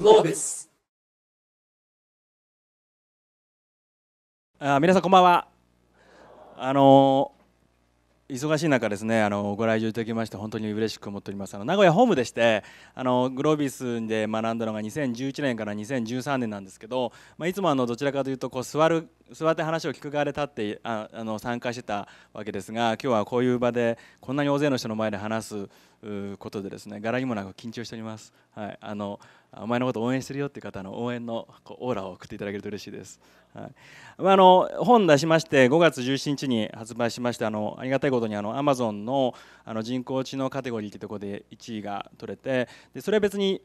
Globes あ皆さんこんばんはあのー、忙しい中ですねあのー、ご来場いただきまして本当に嬉しく思っておりますあの名古屋ホームでしてあのー、グロービスで学んだのが2011年から2013年なんですけど、まあ、いつもあのどちらかというとこう座る座って話を聞く側で立ってああの参加してたわけですが今日はこういう場でこんなに大勢の人の前で話すことでですね柄にもなく緊張しております、はい、あのお前のこと応援してるよっていう方の応援のこうオーラを送っていただけると嬉しいです、はいまあ、あの本出しまして5月17日に発売しましてあのありがたいことにあの a m a z のあの人工知能カテゴリーってとこで1位が取れてでそれは別に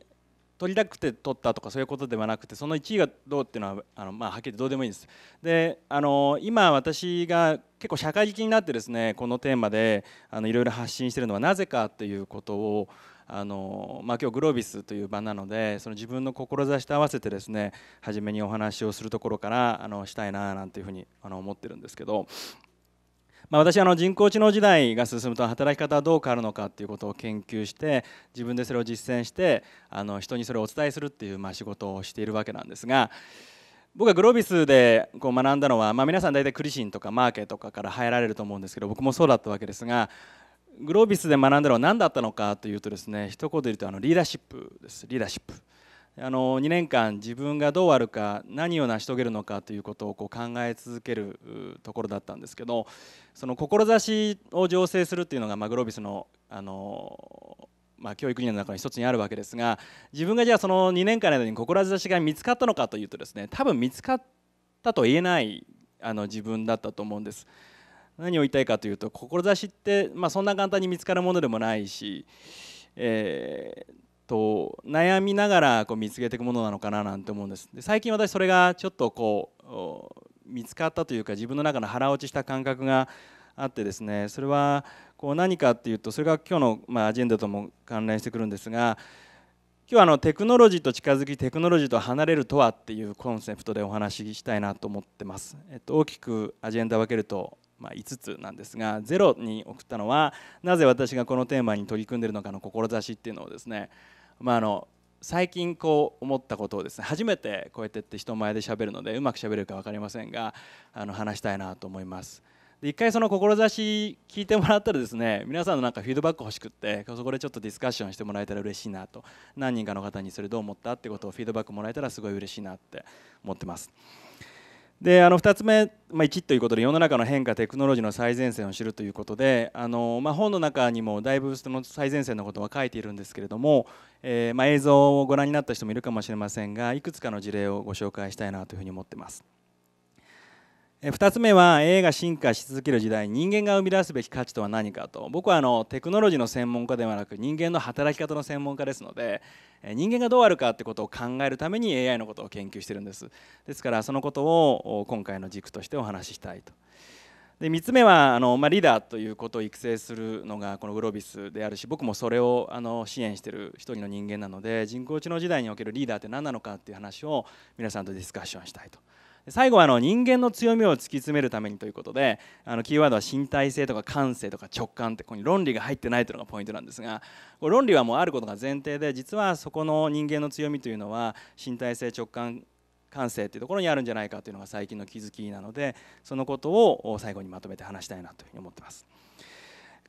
取りたくて取ったとかそういうことではなくてその1位がどうっていうのはあの、まあ、はっきりどうでもいいです。であの今私が結構社会的になってですねこのテーマであのいろいろ発信してるのはなぜかということをあの、まあ、今日グロービスという場なのでその自分の志と合わせてですね初めにお話をするところからあのしたいななんていうふうにあの思ってるんですけどまあ、私あの人工知能時代が進むと働き方はどう変わるのかっていうことを研究して自分でそれを実践してあの人にそれをお伝えするっていうまあ仕事をしているわけなんですが僕がグロービスでこう学んだのは、まあ、皆さん大体クリシンとかマーケとかから入られると思うんですけど僕もそうだったわけですがグロービスで学んだのは何だったのかというとですね一言で言うとあのリーダーシップですリーダーシップ。あの2年間自分がどうあるか何を成し遂げるのかということをこう考え続けるところだったんですけどその志を醸成するっていうのがマグロビスのあの、まあ、教育理念の中の一つにあるわけですが自分がじゃあその2年間の間に志が見つかったのかというとですね多分見つかったと言えないあの自分だったと思うんです。何を言いたいかというと志って、まあ、そんな簡単に見つかるものでもないし、えー、と悩みながらこう見つけていくものなのかななんて思うんですで最近私それがちょっとこう見つかったというか自分の中の腹落ちした感覚があってですねそれはこう何かっていうとそれが今日のまアジェンダとも関連してくるんですが今日はあのテクノロジーと近づきテクノロジーと離れるとはっていうコンセプトでお話ししたいなと思ってます、えっと、大きくアジェンダ分けるとまあ、5つなんですが0に送ったのはなぜ私がこのテーマに取り組んでるのかの志っていうのをですね、まあ、あの最近こう思ったことをですね初めてこうやってって人前でしゃべるのでうまくしゃべるか分かりませんがあの話したいなと思います。で一回その志聞いてもらったらですね皆さんのなんかフィードバック欲しくってそこでちょっとディスカッションしてもらえたら嬉しいなと何人かの方にそれどう思ったってことをフィードバックもらえたらすごい嬉しいなって思ってます。であの2つ目、まあ、1ということで世の中の変化テクノロジーの最前線を知るということであの、まあ、本の中にもだいぶその最前線のことは書いているんですけれども、えー、まあ、映像をご覧になった人もいるかもしれませんがいくつかの事例をご紹介したいなというふうに思ってます。2つ目は AI が進化し続ける時代人間が生み出すべき価値とは何かと僕はあのテクノロジーの専門家ではなく人間の働き方の専門家ですので人間がどうあるかってことを考えるために AI のことを研究してるんですですからそのことを今回の軸としてお話ししたいと。で3つ目はあの、まあ、リーダーということを育成するのがこのグロービスであるし僕もそれをあの支援してる一人の人間なので人工知能時代におけるリーダーって何なのかっていう話を皆さんとディスカッションしたいと。最後はあの人間の強みを突き詰めるためにということであのキーワードは身体性とか感性とか直感ってここに論理が入ってないというのがポイントなんですがこれ論理はもうあることが前提で実はそこの人間の強みというのは身体性直感感性っていうところにあるんじゃないかというのが最近の気づきなのでそのことを最後にまとめて話したいなというふうに思ってます。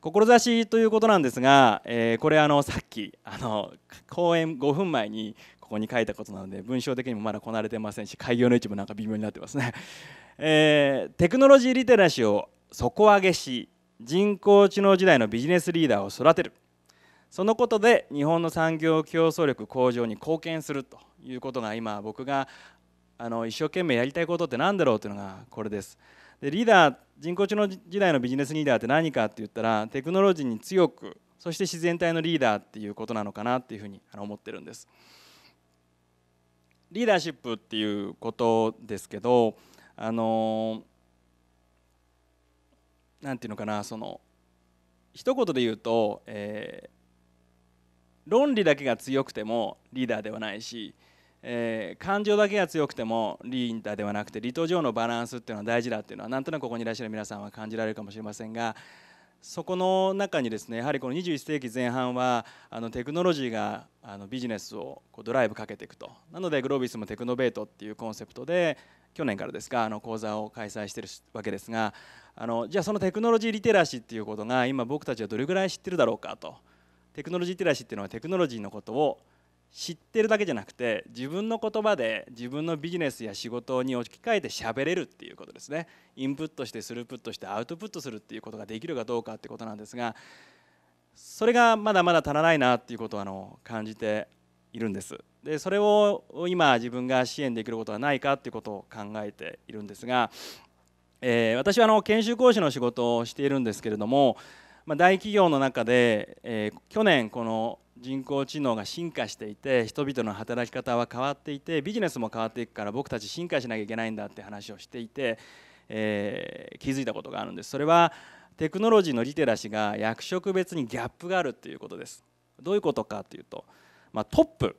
志ということなんですが、えー、これあのさっきあの講演5分前にここに書いたことなので文章的にもまだこなれてませんし開業の位置もなんか微妙になってますね、えー、テクノロジーリテラシーを底上げし人工知能時代のビジネスリーダーを育てるそのことで日本の産業競争力向上に貢献するということが今僕があの一生懸命やりたいことって何だろうというのがこれです。でリーダー人工知能時代のビジネスリーダーって何かって言ったらテクノロジーに強くそして自然体のリーダーっていうことなのかなっていうふうに思ってるんです。リーダーシップっていうことですけどあのなんていうのかなその一言で言うと、えー、論理だけが強くてもリーダーではないし、えー、感情だけが強くてもリーダーではなくて理と上のバランスっていうのは大事だっていうのはなんとなくここにいらっしゃる皆さんは感じられるかもしれませんがそこの中にですねやはりこの21世紀前半はあのテクノロジーがあのビジネスをこうドライブかけていくとなのでグロービスもテクノベートっていうコンセプトで去年からですかあの講座を開催してるわけですがあのじゃあそのテクノロジーリテラシーっていうことが今僕たちはどれぐらい知ってるだろうかとテクノロジーリテラシーっていうのはテクノロジーのことを知ってるだけじゃなくて自分の言葉で自分のビジネスや仕事に置き換えて喋れるっていうことですねインプットしてスループットしてアウトプットするっていうことができるかどうかってことなんですがそれがまだまだ足らないなっていうことをあの感じているんですでそれを今自分が支援できることはないかっていうことを考えているんですが、えー、私はあの研修講師の仕事をしているんですけれども、まあ、大企業の中で、えー、去年この人工知能が進化していて人々の働き方は変わっていてビジネスも変わっていくから僕たち進化しなきゃいけないんだって話をしていて、えー、気づいたことがあるんですそれはテクノロジーのリテラシーが役職別にギャップがあるっていうことですどういうことかっていうと、まあ、トップ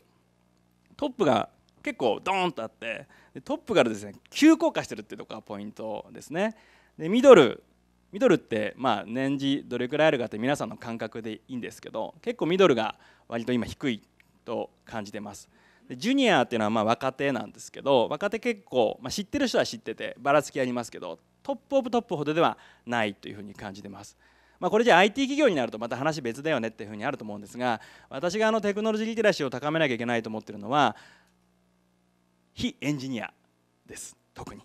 トップが結構ドーンとあってトップからですね急降下してるっていうところがポイントですねでミドルミドルってまあ年次どれくらいあるかって皆さんの感覚でいいんですけど結構ミドルが割と今低いと感じてます。でジュニアっていうのはまあ若手なんですけど若手結構、まあ、知ってる人は知っててばらつきありますけどトップオブトップほどではないというふうに感じてます。まあ、これじゃあ IT 企業になるとまた話別だよねっていうふうにあると思うんですが私があのテクノロジーリテラシーを高めなきゃいけないと思ってるのは非エンジニアです特に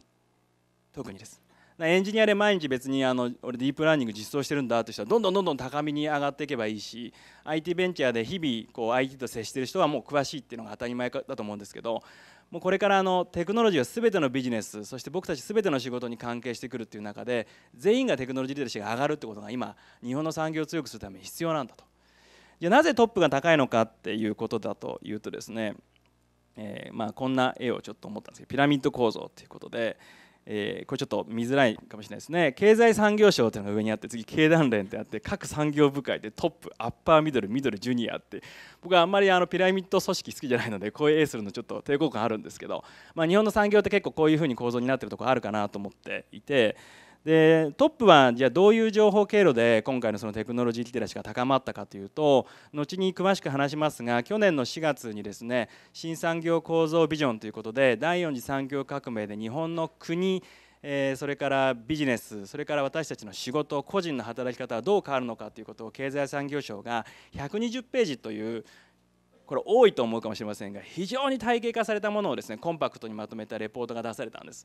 特にですエンジニアで毎日別にあの俺ディープラーニング実装してるんだって人はどんどんどんどん高みに上がっていけばいいし IT ベンチャーで日々こう IT と接してる人はもう詳しいっていうのが当たり前だと思うんですけどもうこれからあのテクノロジーは全てのビジネスそして僕たち全ての仕事に関係してくるっていう中で全員がテクノロジーリテラシーが上がるってことが今日本の産業を強くするために必要なんだと。じゃなぜトップが高いのかっていうことだというとですね、えまあこんな絵をちょっと思ったんですけどピラミッド構造っていうことで。えー、これちょっと見づらいかもしれないですね経済産業省っていうのが上にあって次経団連ってあって各産業部会でトップアッパーミドルミドルジュニアって僕はあんまりあのピラミッド組織好きじゃないのでこういう A するのちょっと抵抗感あるんですけど、まあ、日本の産業って結構こういうふうに構造になってるとこあるかなと思っていて。でトップはじゃあどういう情報経路で今回のそのテクノロジーリテラシーが高まったかというと後に詳しく話しますが去年の4月にですね新産業構造ビジョンということで第4次産業革命で日本の国それからビジネスそれから私たちの仕事個人の働き方はどう変わるのかということを経済産業省が120ページというこれ多いと思うかもしれませんが非常に体系化されたものをですねコンパクトにまとめたレポートが出されたんです。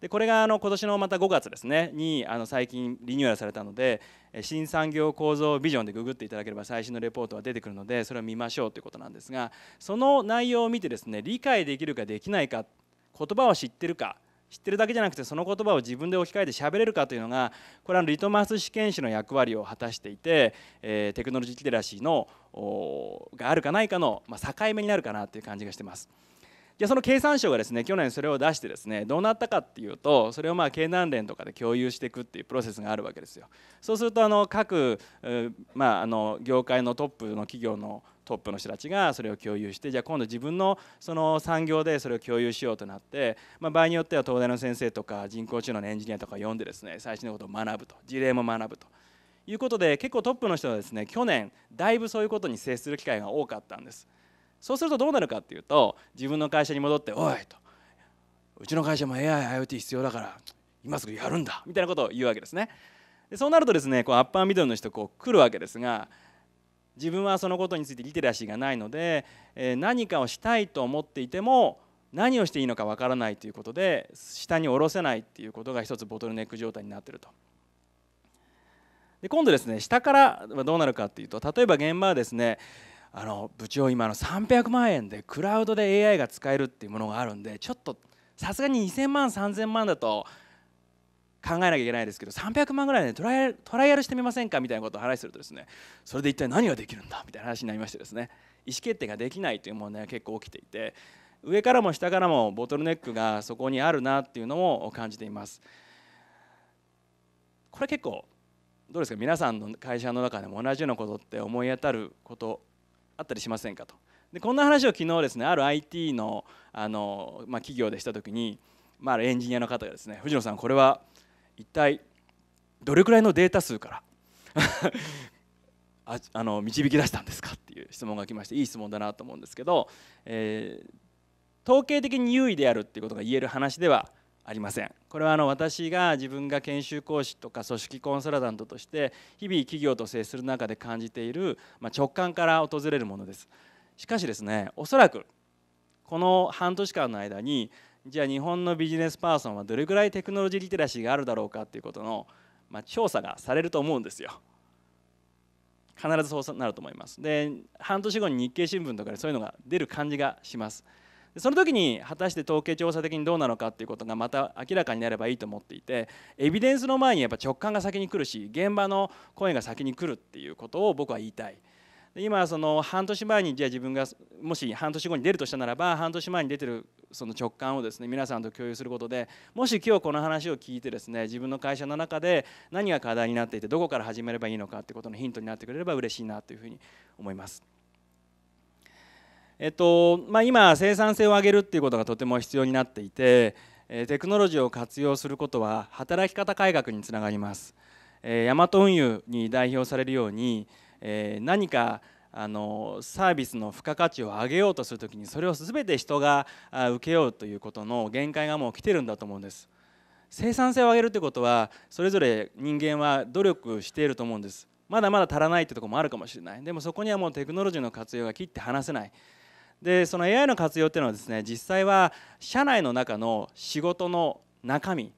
でこれがあの今年のまた5月ですねにあの最近リニューアルされたので新産業構造ビジョンでググっていただければ最新のレポートは出てくるのでそれを見ましょうということなんですがその内容を見てですね理解できるかできないか言葉を知ってるか知ってるだけじゃなくてその言葉を自分で置き換えて喋れるかというのがこれはリトマス試験紙の役割を果たしていて、えテクノロジーリテラシーのがあるかないかの、ま境目になるかなという感じがしてます。でその経産省がですね去年それを出してですねどうなったかっていうとそれをまあ経団連とかで共有していくっていうプロセスがあるわけですよ。そうするとあの各、まあ、あの業界のトップの企業のトップの人たちがそれを共有してじゃあ今度自分のその産業でそれを共有しようとなって、まあ、場合によっては東大の先生とか人工知能のエンジニアとか呼んでですね最新のことを学ぶと事例も学ぶと。いうことで結構トップの人はですね去年だいぶそういうことに接する機会が多かったんです。そうするとどうなるかっていうと自分の会社に戻って「おい」と「うちの会社も AIIoT 必要だから今すぐやるんだ」みたいなことを言うわけですね。でそうなるとですねこうアッパーミドルの人こう来るわけですが自分はそのことについてリテラシーがないので、え何かをしたいと思っていても何をしていいのかわからないということで下に下ろせないっていうことが一つボトルネック状態になってると。で今度ですね下からはどうなるかっていうと例えば現場はですねあの部長今の300万円でクラウドで AI が使えるっていうものがあるんでちょっとさすがに2000万3000万だと考えなきゃいけないですけど300万ぐらいでトライトライアルしてみませんかみたいなことを話するとですねそれで一体何ができるんだみたいな話になりましてですね意思決定ができないという問題が結構起きていて上からも下からもボトルネックがそこにあるなっていうのも感じています。これ結構どうですか皆さんの会社の中でも同じようなことって思い当たることあったりしませんかとでこんな話を昨日ですねある IT のあの、まあ、企業でした時に、まあ、エンジニアの方がですね藤野さんこれは一体どれくらいのデータ数から ああの導き出したんですかっていう質問が来ましていい質問だなと思うんですけど、えー、統計的に優位であるっていうことが言える話ではありませんこれはあの私が自分が研修講師とか組織コンサルタントとして日々企業と接する中で感じている、ま直感から訪れるものですしかしですねおそらくこの半年間の間にじゃあ日本のビジネスパーソンはどれぐらいテクノロジーリテラシーがあるだろうかっていうことの、ま調査がされると思うんですよ必ずそうなると思いますで半年後に日経新聞とかでそういうのが出る感じがしますその時に果たして統計調査的にどうなのかっていうことがまた明らかになればいいと思っていてエビデンスの前にやっぱ直感が先に来るし現場の声が先に来るっていうことを僕は言いたい。今その半年前にじゃあ自分がもし半年後に出るとしたならば半年前に出てるその直感をですね皆さんと共有することでもし今日この話を聞いてですね自分の会社の中で何が課題になっていてどこから始めればいいのかってことのヒントになってくれれば嬉しいなというふうに思います。えっとまあ、今生産性を上げるっていうことがとても必要になっていてテクノロジーを活用することは働き方改革につながります。ヤマト運輸に代表されるように何かあのサービスの付加価値を上げようとするときにそれを全て人が受けようということの限界がもう来てるんだと思うんです。生産性を上げるということはそれぞれ人間は努力していると思うんです。まだまだ足らないってとこもあるかもしれないでもそこにはもうテクノロジーの活用が切って離せないでその AI の活用っていうのはですね実際は社内の中の仕事の中身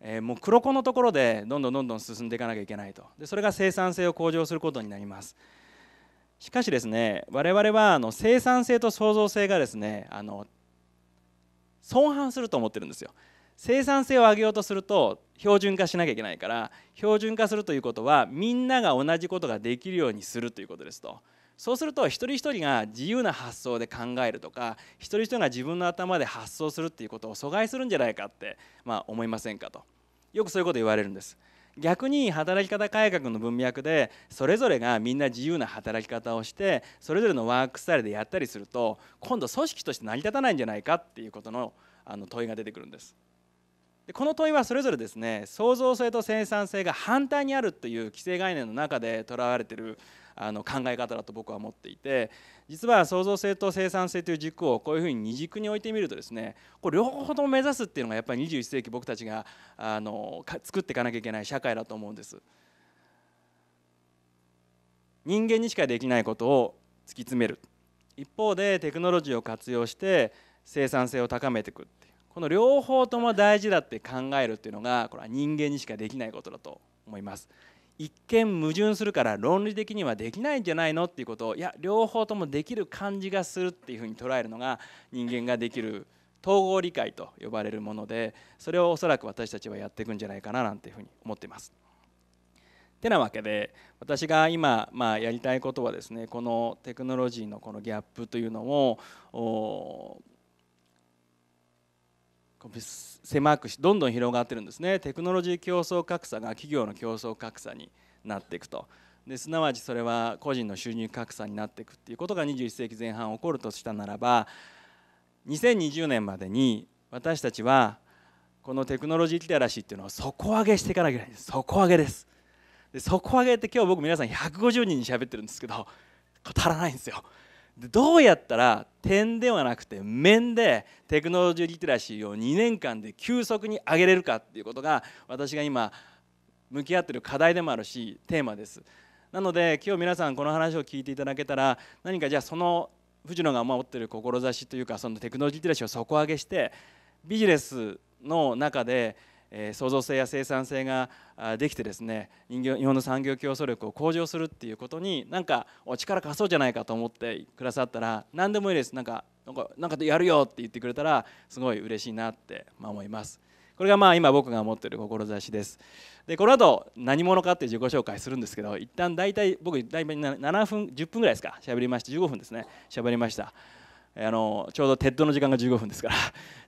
えもう黒子のところでどんどんどんどん進んでいかなきゃいけないとでそれが生産性を向上することになりますしかしですね我々はあの生産性と創造性がですねあの相反すると思ってるんですよ生産性を上げようとすると標準化しなきゃいけないから標準化するということはみんなが同じことができるようにするということですとそうすると一人一人が自由な発想で考えるとか一人一人が自分の頭で発想するっていうことを阻害するんじゃないかって、まあ、思いませんかとよくそういうこと言われるんです逆に働き方改革の文脈でそれぞれがみんな自由な働き方をしてそれぞれのワークスタイルでやったりすると今度組織として成り立たないんじゃないかっていうことのあの問いが出てくるんです。でこの問いはそれぞれですね創造性と生産性が反対にあるという既成概念の中でとらわれてるあの考え方だと僕は思っていて実は創造性と生産性という軸をこういうふうに二軸に置いてみるとですねこれ両方とも目指すっていうのがやっぱり21世紀僕たちがあの作っていかなきゃいけない社会だと思うんです。人間にしかできないことを突き詰める一方でテクノロジーを活用して生産性を高めていくっていうこの両方とも大事だって考えるっていうのがこれは人間にしかできないことだと思います。一見矛盾するから論理的にはできないんじゃないのっていうことをいや両方ともできる感じがするっていうふうに捉えるのが人間ができる統合理解と呼ばれるものでそれをおそらく私たちはやっていくんじゃないかななんていうふうに思っています。てなわけで私が今、まあ、やりたいことはですねこのテクノロジーのこのギャップというのを狭くしどんどん広がってるんですねテクノロジー競争格差が企業の競争格差になっていくとですなわちそれは個人の収入格差になっていくっていうことが21世紀前半起こるとしたならば2020年までに私たちはこのテクノロジーリテラシーっていうのを底上げしていかなきゃいけないです底上げですで底上げって今日僕皆さん150人に喋ってるんですけど足らないんですよどうやったら点ではなくて面でテクノロジーリテラシーを2年間で急速に上げれるかっていうことが私が今向き合ってる課題でもあるしテーマです。なので今日皆さんこの話を聞いていただけたら何かじゃあその藤野が守ってる志というかそのテクノロジーリテラシーを底上げしてビジネスの中でえ創造性や生産性ができてですね日本の産業競争力を向上するっていうことになんかお力貸そうじゃないかと思ってくださったら何でもいいですなんかなんかなんかやるよって言ってくれたらすごい嬉しいなって思います。これがまあ今僕が持っている志です。でこの後何者かって自己紹介するんですけど一旦大体僕大体7分10分ぐらいですか喋りまして15分ですね喋りました。あのちょうどテッドの時間が15分ですから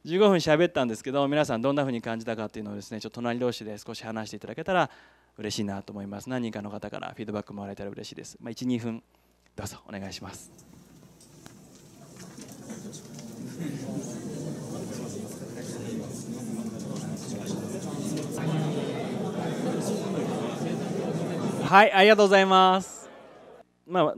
15 分喋ったんですけど皆さんどんなふうに感じたかっていうのをですねちょっと隣同士で少し話していただけたら嬉しいなと思います何人かの方からフィードバックもらえたら嬉しいです、まあ、12分どうぞお願いしますはいありがとうございますまあ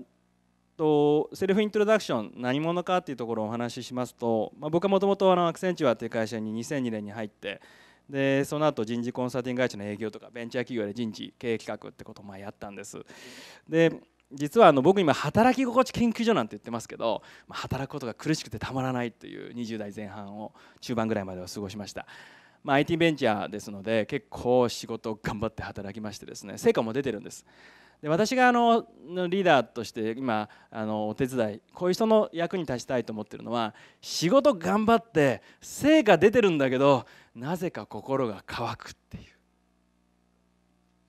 とセルフイントロダクション何者かっていうところをお話ししますと、まあ、僕はもともとアクセンチュアっていう会社に2002年に入ってでその後人事コンサルティング会社の営業とかベンチャー企業で人事経営企画ってことをやったんです。で実はあの僕今働き心地研究所なんて言ってますけど、まあ、働くことが苦しくてたまらないという20代前半を中盤ぐらいまでは過ごしました。まあ、IT ベンチャーですので結構仕事を頑張って働きましてですね成果も出てるんです。で私があのリーダーとして今あのお手伝いこういう人の役に立ちたいと思ってるのは仕事頑張って成果出てるんだけどなぜか心が乾くっていう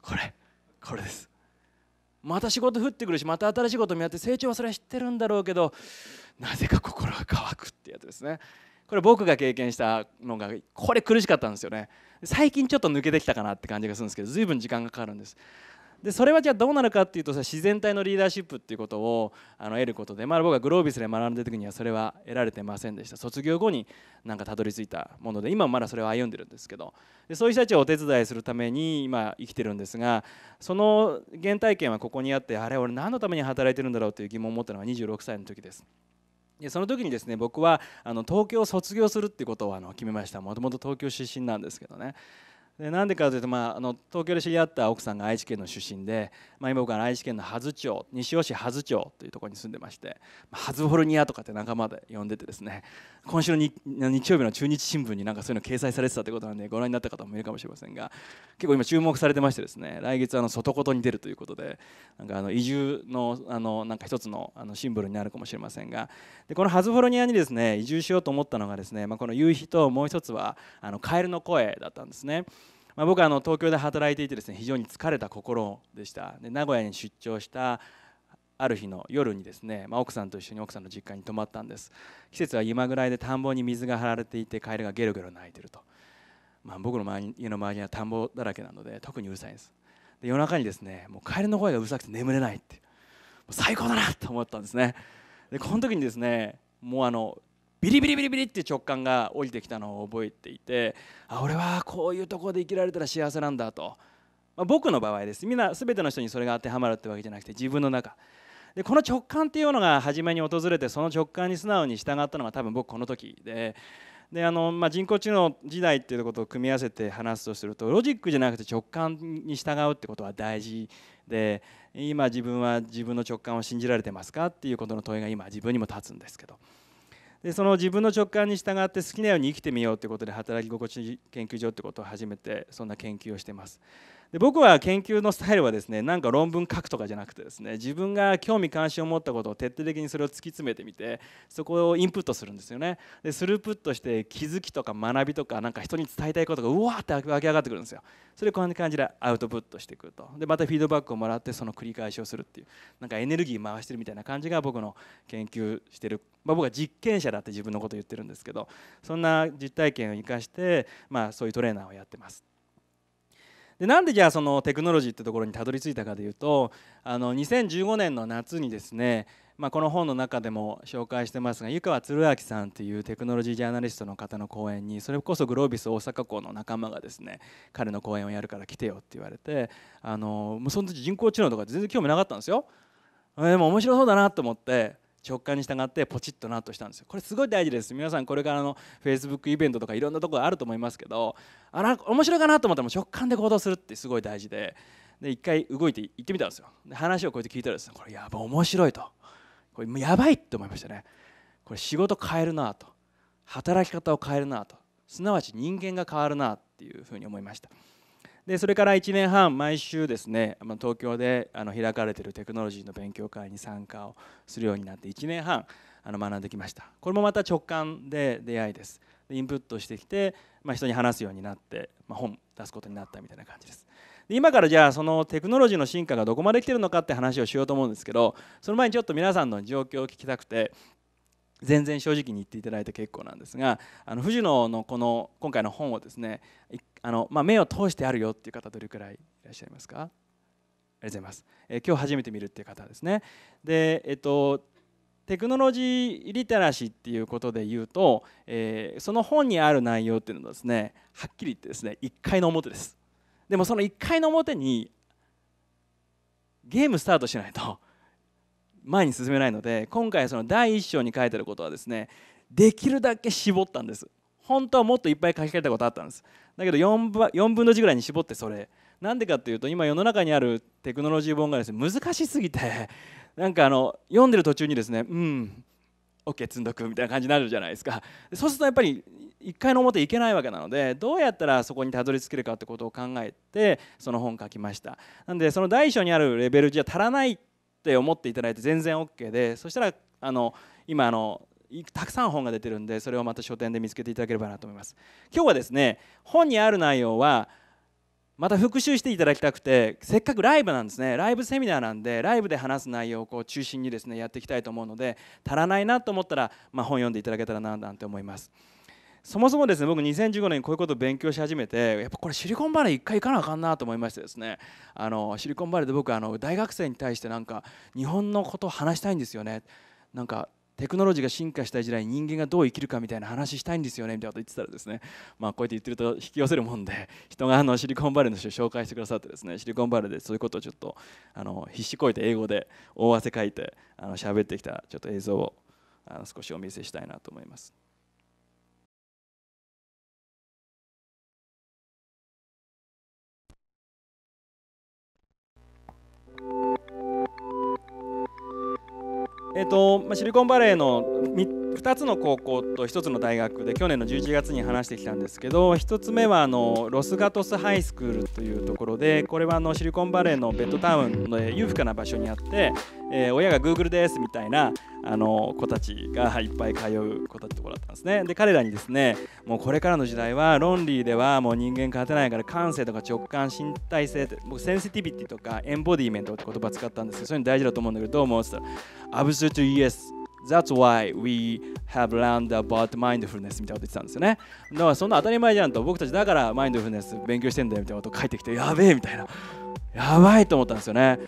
これこれですまた仕事降ってくるしまた新しいこと見合って成長はそれは知ってるんだろうけどなぜか心が乾くってやつですねこれ僕が経験したのがこれ苦しかったんですよね最近ちょっと抜けてきたかなって感じがするんですけどずいぶん時間がかかるんですでそれはじゃあどうなるかっていうとさ自然体のリーダーシップっていうことをあの得ることで、まあ、僕はグロービスで学んだ時にはそれは得られてませんでした卒業後になんかたどり着いたもので今もまだそれを歩んでるんですけどでそういう人たちをお手伝いするために今生きてるんですがその原体験はここにあってあれ俺何のために働いてるんだろうという疑問を持ったのは26歳の時です。でその時にですね僕はあの東京を卒業するっていうことをあの決めましたもともと東京出身なんですけどねでなんでかというと、まあ、あの東京で知り合った奥さんが愛知県の出身で、まあ、今僕は愛知県の羽津町西尾市羽津町というところに住んでまして、まあ、ハズフォルニアとかって仲間で呼んでてですね今週の日曜日の中日新聞になんかそういうの掲載されてたということなんでご覧になった方もいるかもしれませんが結構今注目されてましてですね来月あの外事に出るということでなんかあの移住のあのなんか一つのあのシンボルになるかもしれませんがでこのハズフォルニアにですね移住しようと思ったのがですね、まあ、この夕日ともう一つはあのカエルの声だったんですね。まあ、僕はあの東京で働いていてですね非常に疲れた心でしたで名古屋に出張したある日の夜にですね、まあ、奥さんと一緒に奥さんの実家に泊まったんです季節は今ぐらいで田んぼに水が張られていてカエルがゲロゲロ鳴いてると、まあ、僕の周り家の周りには田んぼだらけなので特にうるさいんですで夜中にですねもうカエルの声がうるさくて眠れないって最高だなと思ったんですねでこの時にですねもうあのビリビリビリビリって直感が降りてきたのを覚えていてあ俺はこういうとこで生きられたら幸せなんだと、まあ、僕の場合ですみんな全ての人にそれが当てはまるってわけじゃなくて自分の中でこの直感っていうのが初めに訪れてその直感に素直に従ったのが多分僕この時で。であのまあ、人工知能時代っていうことを組み合わせて話すとするとロジックじゃなくて直感に従うってことは大事で今自分は自分の直感を信じられてますかっていうことの問いが今自分にも立つんですけど。でその自分の直感に従って好きなように生きてみようということで働き心地研究所ってことを始めてそんな研究をしてます。で僕は研究のスタイルはですねなんか論文書くとかじゃなくてですね自分が興味関心を持ったことを徹底的にそれを突き詰めてみてそこをインプットするんですよねでスループットして気づきとか学びとかなんか人に伝えたいことがうわーって湧き上がってくるんですよそれこんな感じでアウトプットしてくるとでまたフィードバックをもらってその繰り返しをするっていうなんかエネルギー回してるみたいな感じが僕の研究してる、まあ、僕は実験者だって自分のこと言ってるんですけどそんな実体験を生かして、まあ、そういうトレーナーをやってますでなんでじゃあそのテクノロジーってところにたどり着いたかというとあの2015年の夏にですねまあ、この本の中でも紹介してますが湯川鶴明さんというテクノロジージャーナリストの方の講演にそれこそグロービス大阪校の仲間がですね彼の講演をやるから来てよって言われてあのもうその時人工知能とか全然興味なかったんですよ。でも面白そうだなと思って直感に従ってポチッとなとしたんですよこれすごい大事です皆さんこれからの Facebook イベントとかいろんなとこがあると思いますけどあら面白いかなと思ったら直感で行動するってすごい大事でで一回動いて行ってみたんですよで話をこうやって聞いたらですねこれやば面白いとこれやばいって思いましたねこれ仕事変えるなと働き方を変えるなとすなわち人間が変わるなっていうふうに思いました。でそれから1年半毎週ですね東京であの開かれているテクノロジーの勉強会に参加をするようになって1年半あの学んできましたこれもまた直感で出会いですインプットしてきて、まあ、人に話すようになって、まあ、本出すことになったみたいな感じですで今からじゃあそのテクノロジーの進化がどこまで来てるのかって話をしようと思うんですけどその前にちょっと皆さんの状況を聞きたくて全然正直に言っていただいて結構なんですがあの藤野のこの今回の本をですねあの、まあ、目を通してあるよっていう方どれくらいいらっしゃいますかありがとうございます、えー、今日初めて見るっていう方ですねでえっとテクノロジーリテラシーっていうことで言うと、えー、その本にある内容っていうのはですねはっきり言ってですね1回の表ですでもその1回の表にゲームスタートしないと前に進めないので今回その第1章に書いてることはですねできるだけ絞ったんです本当はもっといっぱい書き換えたことあったんですだけど 4, 4分の1ぐらいに絞ってそれなんでかっていうと今世の中にあるテクノロジー本がですね難しすぎてなんかあの読んでる途中にですねうん OK 積んどくみたいな感じになるじゃないですかそうするとやっぱり1回の表いけないわけなのでどうやったらそこにたどり着けるかってことを考えてその本書きましたなんでその第1章にあるレベルじゃ足らないって思っていただいて全然 OK でそしたらあの今あのたくさん本が出てるんでそれをまた書店で見つけていただければなと思います今日はですね本にある内容はまた復習していただきたくてせっかくライブなんですねライブセミナーなんでライブで話す内容をこう中心にですねやっていきたいと思うので足らないなと思ったら、まあ、本読んでいただけたらななんて思います。そもそもですね僕2015年こういうことを勉強し始めてやっぱこれシリコンバレー一回行かなあかんなと思いましてですねあのシリコンバレーで僕あの大学生に対してなんか日本のことを話したいんですよねなんかテクノロジーが進化した時代に人間がどう生きるかみたいな話したいんですよねみたいなこと言ってたらですねまあこうやって言ってると引き寄せるもんで 人があのシリコンバレーの人を紹介してくださってですねシリコンバレーでそういうことをちょっとあの必死こいて英語で大汗かいてあの喋ってきたちょっと映像をあの少しお見せしたいなと思います。えっ、と、まシリコンバレーの2つの高校と1つの大学で去年の11月に話してきたんですけど1つ目はあのロスガトスハイスクールというところでこれはあのシリコンバレーのベッドタウンの裕福な場所にあって、えー、親が Google ですみたいなあの子たちがいっぱい通う子たちとこだったんですね。で彼らにですねもうこれからの時代は論理ではもう人間勝てないから感性とか直感身体性って僕センシティビティとかエンボディメントって言葉使ったんですけどそういうの大事だと思うんだけどどう思うって言ったら「アブスルトイエス」That's why we have learned about mindfulness みたいなこと言ってたんですよね。だからそんな当たり前じゃんと僕たちだからマインドフルネス勉強してんだよみたいなこと書いてきてやべえみたいなやばいと思ったんですよね。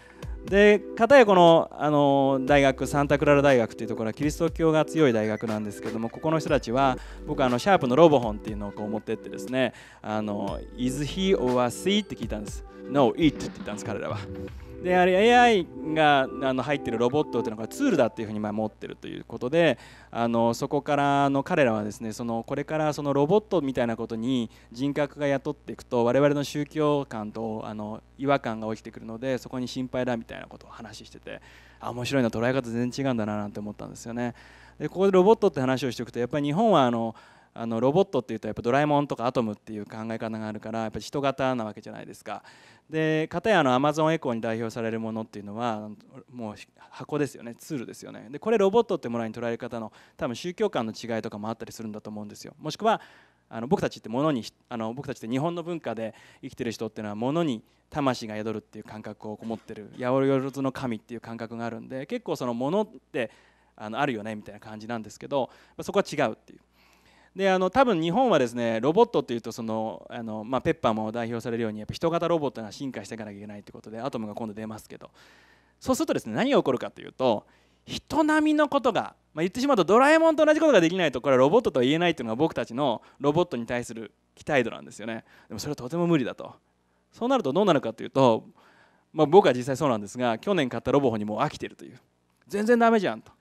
で、かたやこの、あの大学、サンタクララ大学っていうところはキリスト教が強い大学なんですけども、ここの人たちは、僕、あのシャープのロボホンっていうのをこう持ってってですね、あの Is he or she? って聞いたんです。No, it って言ったんです、彼らは。であれ AI があの入ってるロボットというのがツールだっていうふうに持ってるということであのそこからの彼らはですねそのこれからそのロボットみたいなことに人格が雇っていくと我々の宗教観とあの違和感が起きてくるのでそこに心配だみたいなことを話しててあ面白いな捉え方全然違うんだななんて思ったんですよね。でここでロボットって話をしておくとやっぱり日本はあのあのロボットっていうとやっぱドラえもんとかアトムっていう考え方があるからやっぱ人型なわけじゃないですかで片やのアマゾンエコーに代表されるものっていうのはもう箱ですよねツールですよねでこれロボットってもらいに捉える方の多分宗教観の違いとかもあったりするんだと思うんですよもしくはあの僕たちってのにあの僕たちって日本の文化で生きてる人っていうのは物に魂が宿るっていう感覚を持ってる八百万の神っていう感覚があるんで結構そのものってあのあるよねみたいな感じなんですけどそこは違うっていうであの多分日本はですねロボットっていうとそのあの、まあ、ペッパーも代表されるようにやっぱ人型ロボットが進化していかなきゃいけないってことでアトムが今度出ますけどそうするとですね何が起こるかというと人並みのことが、まあ、言ってしまうとドラえもんと同じことができないとこれはロボットとは言えないというのが僕たちのロボットに対する期待度なんですよねでもそれはとても無理だとそうなるとどうなるかというと、まあ、僕は実際そうなんですが去年買ったロボホにもう飽きてるという全然ダメじゃんと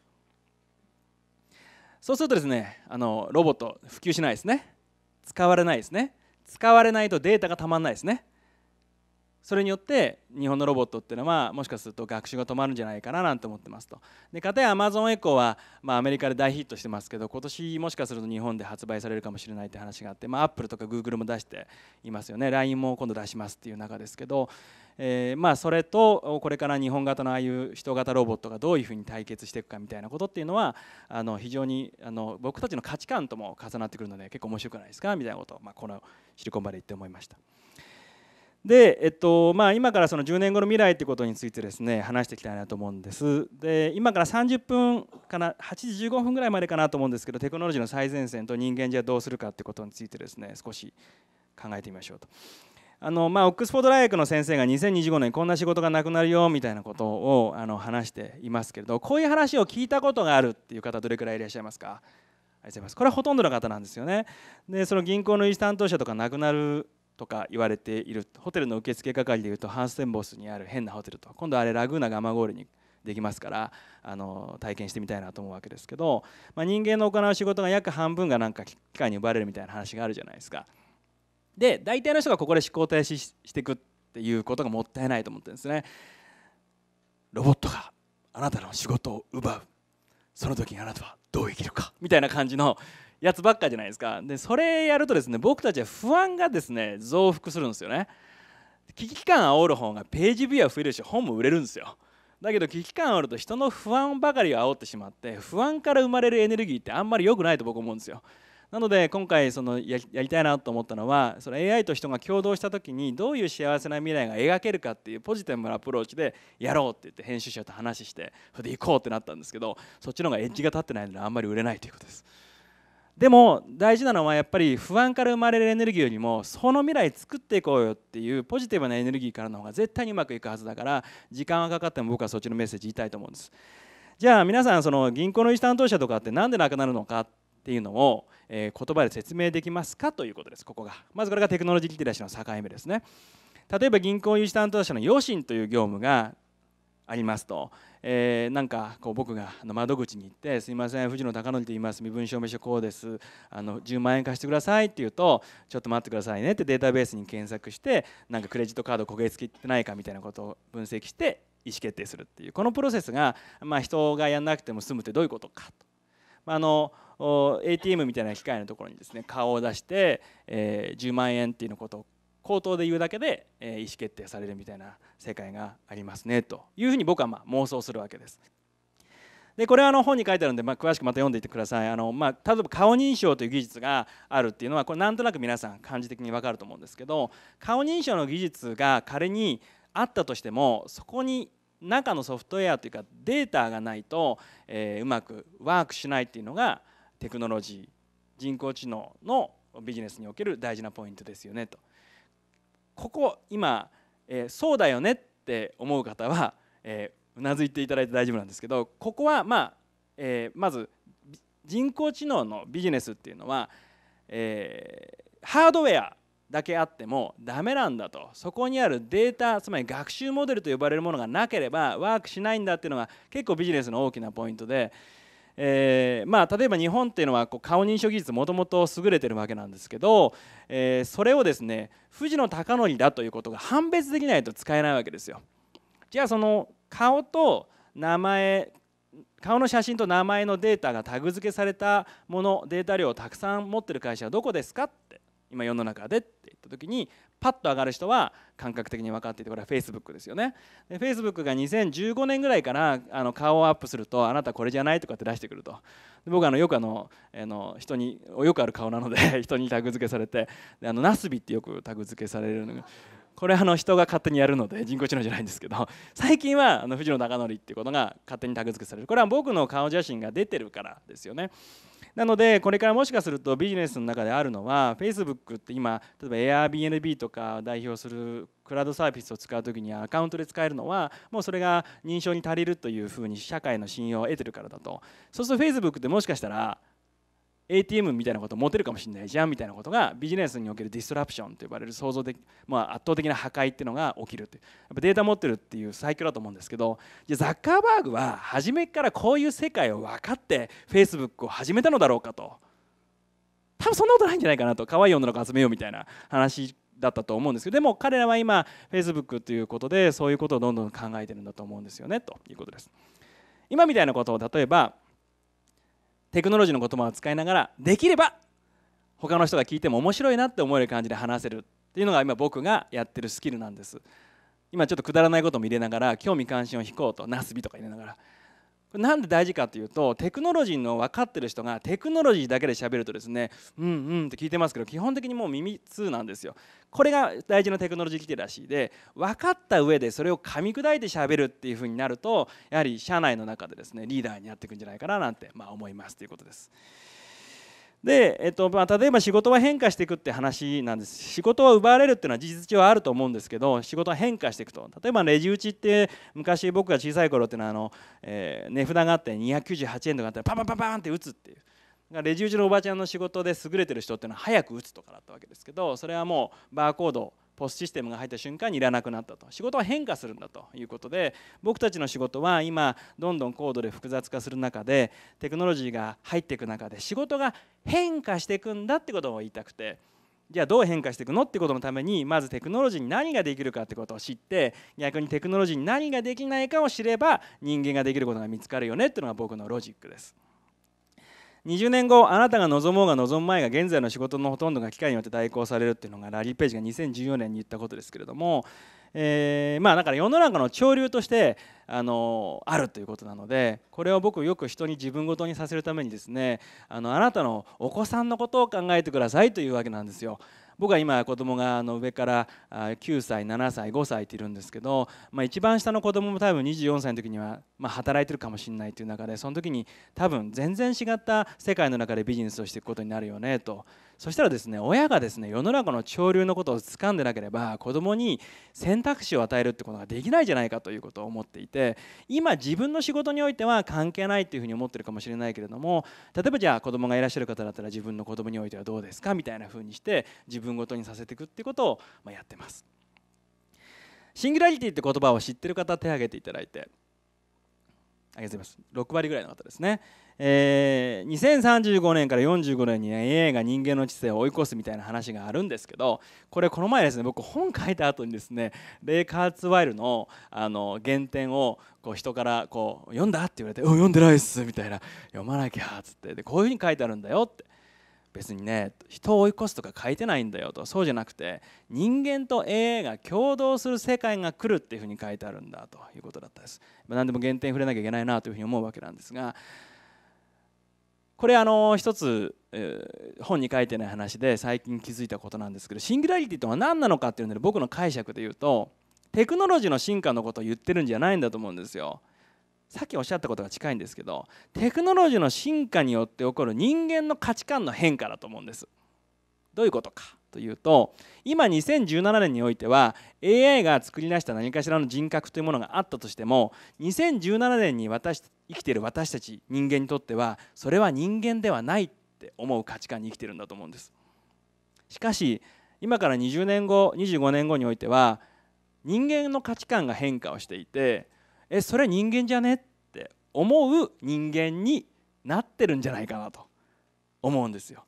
そうするとですねあのロボット普及しないですね使われないですね使われないとデータがたまんないですねそれによって日本のロボットっていうのはもしかすると学習が止まるんじゃないかななんて思ってますとでかたや Amazon エコーは、まあ、アメリカで大ヒットしてますけど今年もしかすると日本で発売されるかもしれないって話があって、まップルとか Google も出していますよね LINE も今度出しますっていう中ですけどえー、まあ、それとこれから日本型のああいう人型ロボットがどういうふうに対決していくかみたいなことっていうのはあの非常にあの僕たちの価値観とも重なってくるので結構面白くないですかみたいなことを、まあ、このシリコンバレー行って思いました。で、えっとまあ、今からその10年後の未来ということについてですね話していきたいなと思うんですで今から30分かな8時15分ぐらいまでかなと思うんですけどテクノロジーの最前線と人間じゃどうするかということについてですね少し考えてみましょうと。あのまあ、オックスフォード大学の先生が2025年こんな仕事がなくなるよみたいなことをあの話していますけれどこういう話を聞いたことがあるっていう方どれくらいいらっしゃいますかありがとうございますこれはほとんどの方なんですよね。でその銀行の維持担当者とかなくなるとか言われているホテルの受付係でいうとハンステンボスにある変なホテルと今度あれラグーナガマゴールにできますからあの体験してみたいなと思うわけですけど、まあ、人間の行う仕事が約半分がなんか機械に奪われるみたいな話があるじゃないですか。で大体の人がここで思考停止していくっていうことがもったいないと思ってるんですねロボットがあなたの仕事を奪うその時にあなたはどう生きるかみたいな感じのやつばっかじゃないですかでそれやるとですね僕たちは不安がですね増幅するんですよね危機感煽る方がページビューは増えるし本も売れるんですよだけど危機感あると人の不安ばかりを煽ってしまって不安から生まれるエネルギーってあんまり良くないと僕思うんですよなので今回そのやりたいなと思ったのはその AI と人が共同した時にどういう幸せな未来が描けるかっていうポジティブなアプローチでやろうって言って編集者と話してそれで行こうってなったんですけどそっちの方がエッジが立ってないのであんまり売れないということです。でも大事なのはやっぱり不安から生まれるエネルギーよりもその未来作っていこうよっていうポジティブなエネルギーからの方が絶対にうまくいくはずだから時間はかかっても僕はそっちのメッセージ言いたいと思うんです。じゃあ皆さんその銀行の融資担当者とかって何でなくなるのかっっていうのを、え言葉で説明できますかということですここがまずこれがテクノロジーリテラシーの境目ですね例えば銀行融資担当者の養親という業務がありますと、えー、なんかこう僕があの窓口に行って「すいません藤野貴則と言います身分証明書こうですあの10万円貸してください」って言うと「ちょっと待ってくださいね」ってデータベースに検索してなんかクレジットカード焦げ付きってないかみたいなことを分析して意思決定するっていうこのプロセスが、まあ、人がやんなくても済むってどういうことかと。まあの ATM みたいな機械のところにですね顔を出して、え10万円っていうのことを口頭で言うだけで、え意思決定されるみたいな世界がありますねというふうに僕はま妄想するわけです。でこれはあの本に書いてあるんで、ま詳しくまた読んでいってくださいあの、ま例えば顔認証という技術があるっていうのはこれなんとなく皆さん感じ的に分かると思うんですけど顔認証の技術が仮にあったとしてもそこに中のソフトウェアというかデータがないと、えうまくワークしないっていうのがテクノロジー人工知能のビジネスにおける大事なポイントですよねとここ今、えー、そうだよねって思う方はうなずいていただいて大丈夫なんですけどここはまあ、えー、まず人工知能のビジネスっていうのは、えー、ハードウェアだけあってもダメなんだとそこにあるデータつまり学習モデルと呼ばれるものがなければワークしないんだっていうのが結構ビジネスの大きなポイントでえー、まあ、例えば日本っていうのはこう顔認証技術もともと優れてるわけなんですけど、えー、それをですね藤野貴則だということが判別できないと使えないわけですよ。じゃあその顔と名前顔の写真と名前のデータがタグ付けされたものデータ量をたくさん持ってる会社はどこですかって今世の中でって言った時にパッと上がる人は感覚的に分かっていてこれは Facebook ですよねで Facebook が2015年ぐらいからあの顔をアップするとあなたこれじゃないとかって出してくると僕あのよくあのあの人によくある顔なので 人にタグ付けされてあのナスビってよくタグ付けされるのが。これあの人が勝手にやるので人工知能じゃないんですけど最近はあの藤野貴則っていうことが勝手にタグ付けされるこれは僕の顔写真が出てるからですよねなのでこれからもしかするとビジネスの中であるのは Facebook って今例えば Airbnb とか代表するクラウドサービスを使う時にはアカウントで使えるのはもうそれが認証に足りるというふうに社会の信用を得てるからだとそうすると Facebook ってもしかしたら ATM みたいなこと持てるかもしれないじゃんみたいなことがビジネスにおけるディストラプションと呼ばれる想像的、まあ、圧倒的な破壊っていうのが起きるっていうやっぱデータ持ってるっていう最強だと思うんですけどじゃザッカーバーグは初めからこういう世界を分かってフェイスブックを始めたのだろうかと多分そんなことないんじゃないかなと可愛い女の子集めようみたいな話だったと思うんですけどでも彼らは今 Facebook ということでそういうことをどんどん考えてるんだと思うんですよねということです。今みたいなことを例えばテクノロジーの言葉を使いながらできれば他の人が聞いても面白いなって思える感じで話せるっていうのが今僕がやってるスキルなんです今ちょっとくだらないことも入れながら興味関心を引こうとなすびとか入れながらこれなんで大事かというとテクノロジーの分かってる人がテクノロジーだけで喋るとですねうんうんって聞いてますけど基本的にもう耳通なんですよ。これが大事なテクノロジー規定らしいで分かった上でそれを噛み砕いて喋るっていう風になるとやはり社内の中でですねリーダーになっていくんじゃないかななんてまあ思いますということです。で、えっとまあ、例えば仕事は変化していくって話なんです仕事は奪われるっていうのは事実上あると思うんですけど仕事は変化していくと例えばレジ打ちって昔僕が小さい頃っていうのはあの、えー、値札があって298円とかあったらパパパパンって打つっていうレジ打ちのおばちゃんの仕事で優れてる人っていうのは早く打つとかだったわけですけどそれはもうバーコードポスシステムが入った瞬間にいらなくなったと仕事は変化するんだということで僕たちの仕事は今どんどん高度で複雑化する中でテクノロジーが入っていく中で仕事が変化していくんだってことを言いたくて。じゃあどう変化していくのってことのためにまずテクノロジーに何ができるかってことを知って逆にテクノロジーに何ができないかを知れば人間ができることが見つかるよねっていうのが僕のロジックです。20年後あなたが望もうが望む前が現在の仕事のほとんどが機械によって代行されるっていうのがラリー・ページが2014年に言ったことですけれども、えー、まあだから世の中の潮流としてあのあるということなのでこれを僕よく人に自分ごとにさせるためにですねあのあなたのお子さんのことを考えてくださいというわけなんですよ。僕は今子供があの上から9歳7歳5歳っているんですけど、まあ、一番下の子供も多分24歳の時には、ま働いてるかもしれないという中でその時に多分全然違った世界の中でビジネスをしていくことになるよねと。そしたらですね親がですね世の中の潮流のことを掴んでなければ子供に選択肢を与えるってことができないじゃないかということを思っていて今自分の仕事においては関係ないっていうふうに思ってるかもしれないけれども例えばじゃあ子供がいらっしゃる方だったら自分の子供においてはどうですかみたいなふうにして自分ごとにさせていくっていうことをまやってます。シンギュラリティって言葉を知ってる方手を挙げていただいてありがとうございます6割ぐらいの方ですねえー、2035年から45年に、ね、AI が人間の知性を追い越すみたいな話があるんですけどこれこの前ですね僕本書いた後にですねレイ・カーツワイルのあの原点をこう人からこう「読んだ?」って言われて「読んでないっす」みたいな「読まなきゃ」っつってでこういうふうに書いてあるんだよって。別にね人を追い越すとか書いてないんだよとそうじゃなくて人間と AI が共同する世界が来るっていうふうに書いてあるんだということだったです。何でも原点触れなきゃいけないなというふうに思うわけなんですがこれあの一つ本に書いてない話で最近気づいたことなんですけどシンギュラリティとは何なのかっていうので僕の解釈で言うとテクノロジーの進化のことを言ってるんじゃないんだと思うんですよ。さっきおっしゃったことが近いんですけどテクノロジーの進化によって起こる人間の価値観の変化だと思うんです。どういうことかというと今2017年においては AI が作り出した何かしらの人格というものがあったとしても2017年に私生きてる私たち人間にとってはそれは人間ではないって思う価値観に生きてるんだと思うんです。しかし今から20年後25年後においては人間の価値観が変化をしていてえそれ人間じゃねって思う人間になってるんじゃないかなと思うんですよ。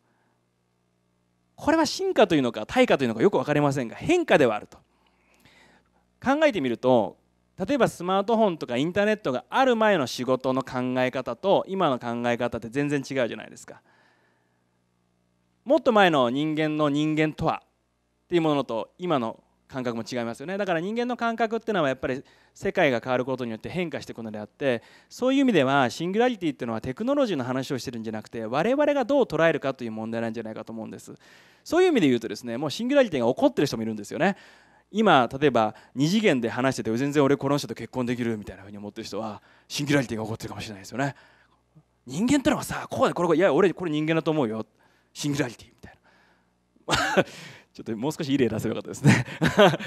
これは進化というのか対価というのかよく分かりませんが変化ではあると考えてみると例えばスマートフォンとかインターネットがある前の仕事の考え方と今の考え方って全然違うじゃないですかもっと前の人間の人間とはっていうものと今の感覚も違いますよねだから人間の感覚っていうのはやっぱり世界が変わることによって変化していくのであってそういう意味ではシングラリティっていうのはテクノロジーの話をしてるんじゃなくて我々がどう捉えるかという問題なんじゃないかと思うんですそういう意味で言うとですねもうシングラリティが起こってる人もいるんですよね今例えば2次元で話してて全然俺この人と結婚できるみたいなふうに思ってる人はシングラリティが起こってるかもしれないですよね人間ってのはさこうでこれこれいや俺これ人間だと思うよシングラリティみたいなちょっともう少しいい例出せばよかったですね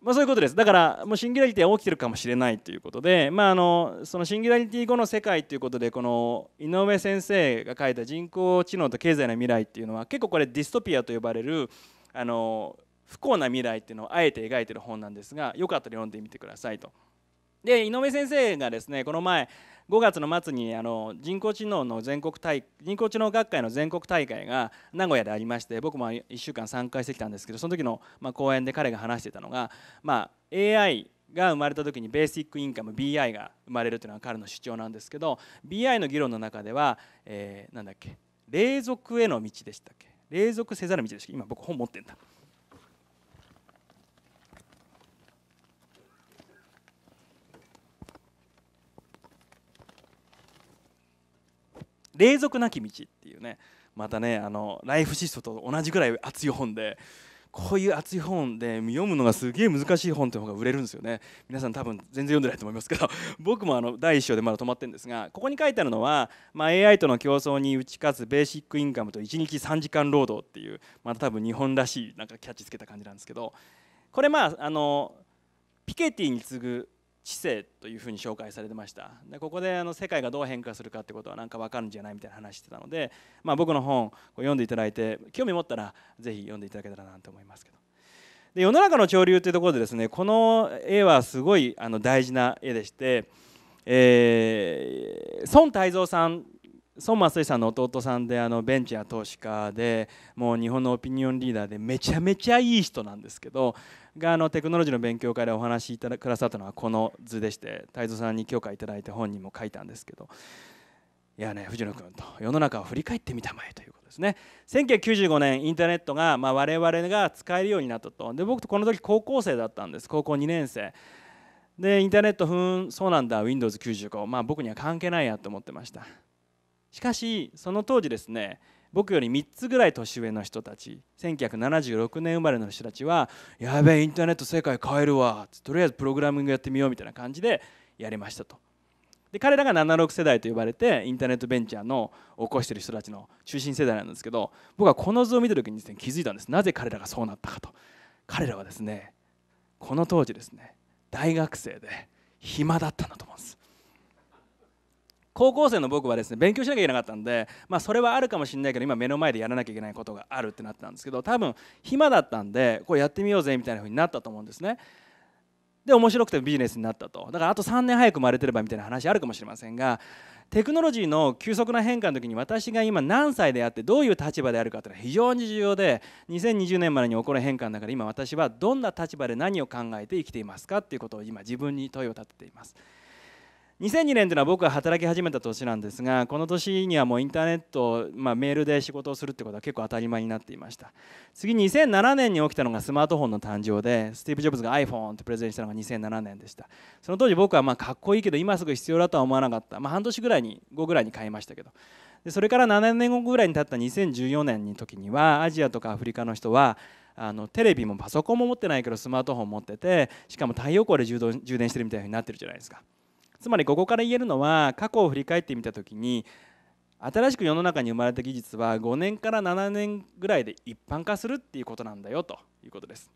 まあ、そういうことですだからもうシンギュラリティは起きてるかもしれないということで、まあ、あのそのシンギュラリティ後の世界ということでこの井上先生が書いた「人工知能と経済の未来」っていうのは結構これディストピアと呼ばれるあの不幸な未来っていうのをあえて描いてる本なんですがよかったら読んでみてくださいと。で井上先生がですねこの前5月の末にあの人工知能の全国大人工知能学会の全国大会が名古屋でありまして僕も1週間参加してきたんですけどその時のま講演で彼が話してたのが、ま AI が生まれた時にベーシックインカム BI が生まれるというのは彼の主張なんですけど BI の議論の中では、えんだっけ隷属への道でしたっけ隷属せざる道でしたっけ今僕本持ってんだ霊俗なき道」っていうねまたねあのライフシストと同じぐらい熱い本でこういう熱い本で読むのがすげえ難しい本って方が売れるんですよね皆さん多分全然読んでないと思いますけど 僕もあの第1章でまだ止まってるんですがここに書いてあるのは、ま AI との競争に打ち勝つベーシックインカムと1日3時間労働っていうまた多分日本らしいなんかキャッチつけた感じなんですけどこれまああのピケティに次ぐ知性というふうに紹介されてましたでここであの世界がどう変化するかってことは何か分かるんじゃないみたいな話してたので、まあ、僕の本を読んでいただいて興味持ったら是非読んでいただけたらなと思いますけどで世の中の潮流っていうところでですねこの絵はすごいあの大事な絵でして、えー、孫泰造さん孫正義さんの弟さんであのベンチャー投資家でもう日本のオピニオンリーダーでめちゃめちゃいい人なんですけどがあのテクノロジーの勉強会でお話しくださったのはこの図でして太蔵さんに許可いただいて本人も書いたんですけどいやね藤野君と世の中を振り返ってみたまえということですね1995年インターネットが、まあ、我々が使えるようになったとで僕とこの時高校生だったんです高校2年生でインターネットふんそうなんだ Windows95 まあ僕には関係ないやと思ってましたしかしその当時ですね僕より3つぐらい年上の人たち1976年生まれの人たちは「やべえインターネット世界変えるわ」とりあえずプログラミングやってみようみたいな感じでやりましたと。で彼らが76世代と呼ばれてインターネットベンチャーの起こしている人たちの中心世代なんですけど僕はこの図を見た時にです、ね、気づいたんですなぜ彼らがそうなったかと彼らはですねこの当時ですね大学生で暇だったんだと思うんです高校生の僕はですね勉強しなきゃいけなかったんで、まあ、それはあるかもしれないけど今目の前でやらなきゃいけないことがあるってなったんですけど多分暇だったんでこれやってみようぜみたいな風になったと思うんですね。で面白くてビジネスになったとだからあと3年早く生まれてればみたいな話あるかもしれませんがテクノロジーの急速な変化の時に私が今何歳であってどういう立場であるかというのは非常に重要で2020年までに起こる変化の中で今私はどんな立場で何を考えて生きていますかっていうことを今自分に問いを立てています。2002年というのは僕が働き始めた年なんですがこの年にはもうインターネット、まあ、メールで仕事をするってことは結構当たり前になっていました次2007年に起きたのがスマートフォンの誕生でスティーブ・ジョブズが iPhone ってプレゼンしたのが2007年でしたその当時僕はまあかっこいいけど今すぐ必要だとは思わなかった、まあ、半年ぐらいに後ぐらいに買いましたけどでそれから7年後ぐらいに経った2014年の時にはアジアとかアフリカの人はあのテレビもパソコンも持ってないけどスマートフォン持っててしかも太陽光で充電してるみたいになってるじゃないですか。つまりここから言えるのは過去を振り返ってみた時に新しく世の中に生まれた技術は5年から7年ぐらいで一般化するっていうことなんだよということです。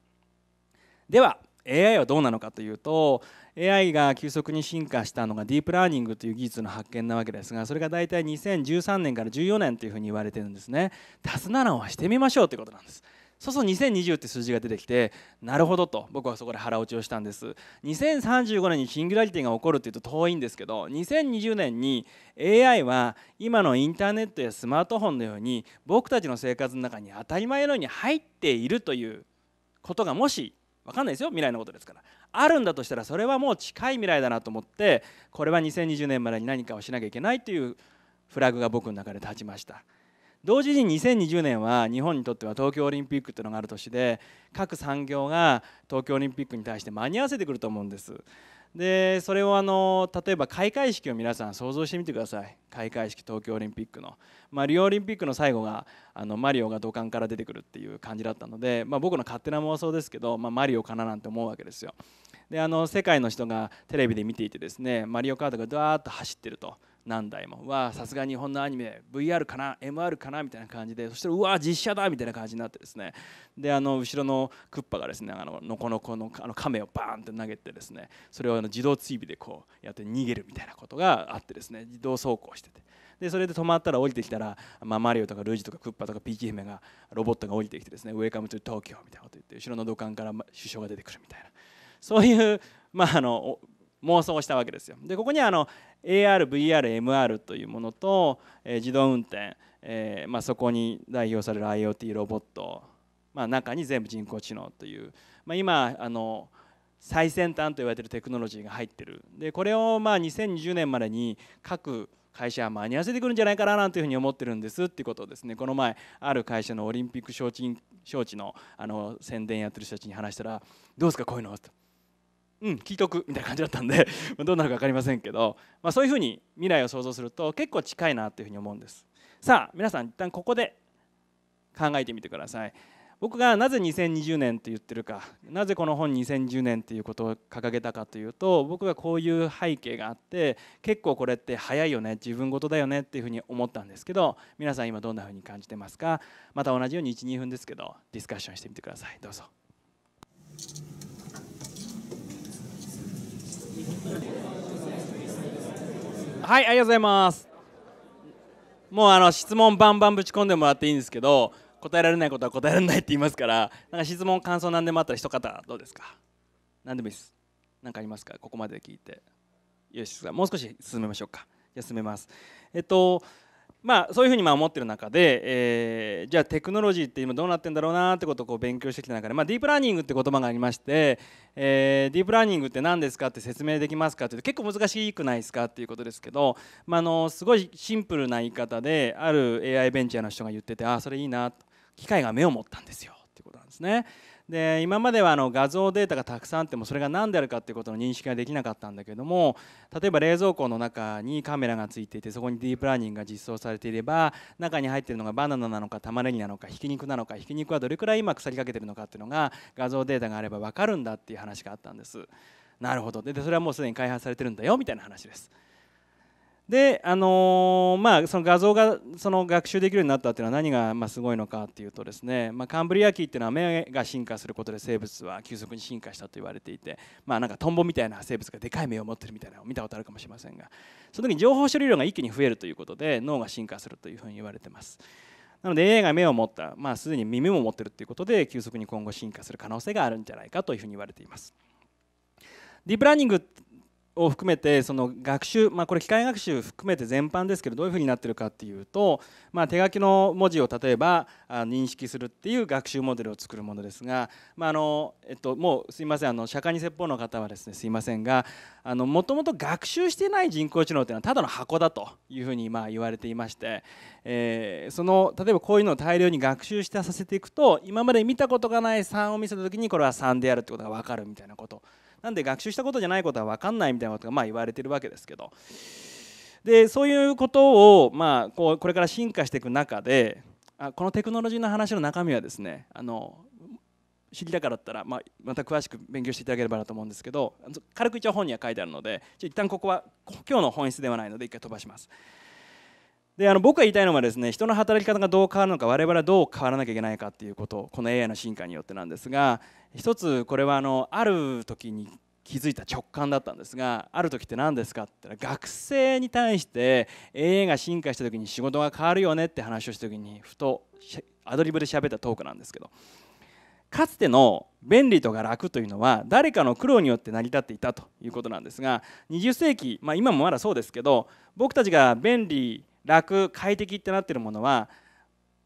では AI はどうなのかというと AI が急速に進化したのがディープラーニングという技術の発見なわけですがそれが大体2013年から14年というふうに言われてるんですね。手綱論はしてみましょうということなんです。そうそう2020って数字が出てきてなるほどと僕はそこで腹落ちをしたんです2035年にシングラリティが起こるっていうと遠いんですけど2020年に AI は今のインターネットやスマートフォンのように僕たちの生活の中に当たり前のように入っているということがもし分かんないですよ未来のことですからあるんだとしたらそれはもう近い未来だなと思ってこれは2020年までに何かをしなきゃいけないというフラグが僕の中で立ちました。同時に2020年は日本にとっては東京オリンピックというのがある年で各産業が東京オリンピックに対して間に合わせてくると思うんです。でそれをあの例えば開会式を皆さん想像してみてください開会式東京オリンピックの、まあ、リオオリンピックの最後があのマリオが土管から出てくるっていう感じだったので、まあ、僕の勝手な妄想ですけど、まあ、マリオかななんて思うわけですよであの世界の人がテレビで見ていてですねマリオカートがワーッと走ってると何台もわさすが日本のアニメ VR かな MR かなみたいな感じでそしたらうわ実写だみたいな感じになってですねであの後ろのクッパがですねあののこのこのあの亀をバーンって投げてですねそれをあの自動追尾でこうやって逃げるみたいなことがあってですね自動走行しててでそれで止まったら降りてきたら、まあ、マリオとかルイージとかクッパとかピー姫がロボットが降りてきてですねウェイカムトゥ東京みたいなこと言って後ろの土管から首相が出てくるみたいなそういうまああの妄想したわけですよ。でここにあの AR、VR、MR というものと、えー、自動運転、えーまあ、そこに代表される IoT ロボット、まあ、中に全部人工知能という、まあ、今あの最先端と言われているテクノロジーが入ってるでこれをまあ2020年までに各会社は間に合わせてくるんじゃないかななんていうふうに思ってるんですっていうことをですねこの前ある会社のオリンピック招致招致のあの宣伝やってる人たちに話したら「どうですかこういうの?」と。うん聞いとくみたいな感じだったんで どうなるか分かりませんけど、まあ、そういうふうに未来を想像すると結構近いなというふうに思うんですさあ皆さん一旦ここで考えてみてください僕がなぜ2020年って言ってるかなぜこの本2010年っていうことを掲げたかというと僕がこういう背景があって結構これって早いよね自分事だよねっていうふうに思ったんですけど皆さん今どんなふうに感じてますかまた同じように12分ですけどディスカッションしてみてくださいどうぞ。はい、ありがとうございます。もうあの質問バンバンぶち込んでもらっていいんですけど、答えられないことは答えられないって言いますから、なんか質問感想なんでもあったら一方どうですか。何でもいいです。何かありますか。ここまで聞いて。よし、もう少し進めましょうか。じゃ進めます。えっと。まあ、そういうふうにまあ思ってる中で、えー、じゃあテクノロジーって今どうなってんだろうなってことをこう勉強してきた中で、まあ、ディープラーニングって言葉がありまして、えー、ディープラーニングって何ですかって説明できますかって結構難しくないですかっていうことですけど、まあ、あのすごいシンプルな言い方である AI ベンチャーの人が言っててああそれいいな機械が目を持ったんですよっていうことなんですね。で今まではあの画像データがたくさんあってもそれが何であるかっていうことの認識ができなかったんだけども例えば冷蔵庫の中にカメラがついていてそこにディープラーニングが実装されていれば中に入っているのがバナナなのか玉ねぎなのかひき肉なのかひき肉はどれくらい今腐りかけてるのかっていうのが画像データがあれば分かるんだっていう話があったんです。なるほどでそれはもうすでに開発されてるんだよみたいな話です。であのー、まあその画像がその学習できるようになったっていうのは何がますごいのかっていうとですね、まあ、カンブリア紀っていうのは目が進化することで生物は急速に進化したと言われていてまあなんかトンボみたいな生物がでかい目を持ってるみたいなのを見たことあるかもしれませんがその時に情報処理量が一気に増えるということで脳が進化するというふうに言われてます。なので AI が目を持った、まあ、すでに耳も持ってるっていうことで急速に今後進化する可能性があるんじゃないかというふうに言われています。ディープラーニングを含めてその学習、まあ、これ機械学習含めて全般ですけどどういうふうになってるかっていうと、まあ、手書きの文字を例えば認識するっていう学習モデルを作るものですが、まああのえっと、もうすいませんあの釈迦に説法の方はですねすいませんがもともと学習してない人工知能っていうのはただの箱だというふうにまあ言われていまして、えー、その例えばこういうのを大量に学習してさせていくと今まで見たことがない3を見せた時にこれは3であるってことが分かるみたいなこと。なんで学習したことじゃないことは分かんないみたいなことがまあ言われてるわけですけどでそういうことをまあこうこれから進化していく中であこのテクノロジーの話の中身はですねあの知りたからだったら、まあ、また詳しく勉強していただければなと思うんですけど軽く一応本には書いてあるので一旦ここは今日の本質ではないので一回飛ばします。であの僕が言いたいのはですね人の働き方がどう変わるのか我々はどう変わらなきゃいけないかっていうことこの AI の進化によってなんですが一つこれはあのある時に気づいた直感だったんですがある時って何ですかって言ったら学生に対して AI が進化した時に仕事が変わるよねって話をした時にふとアドリブで喋ったトークなんですけどかつての便利とか楽というのは誰かの苦労によって成り立っていたということなんですが20世紀、まあ、今もまだそうですけど僕たちが便利楽快適ってなってるものは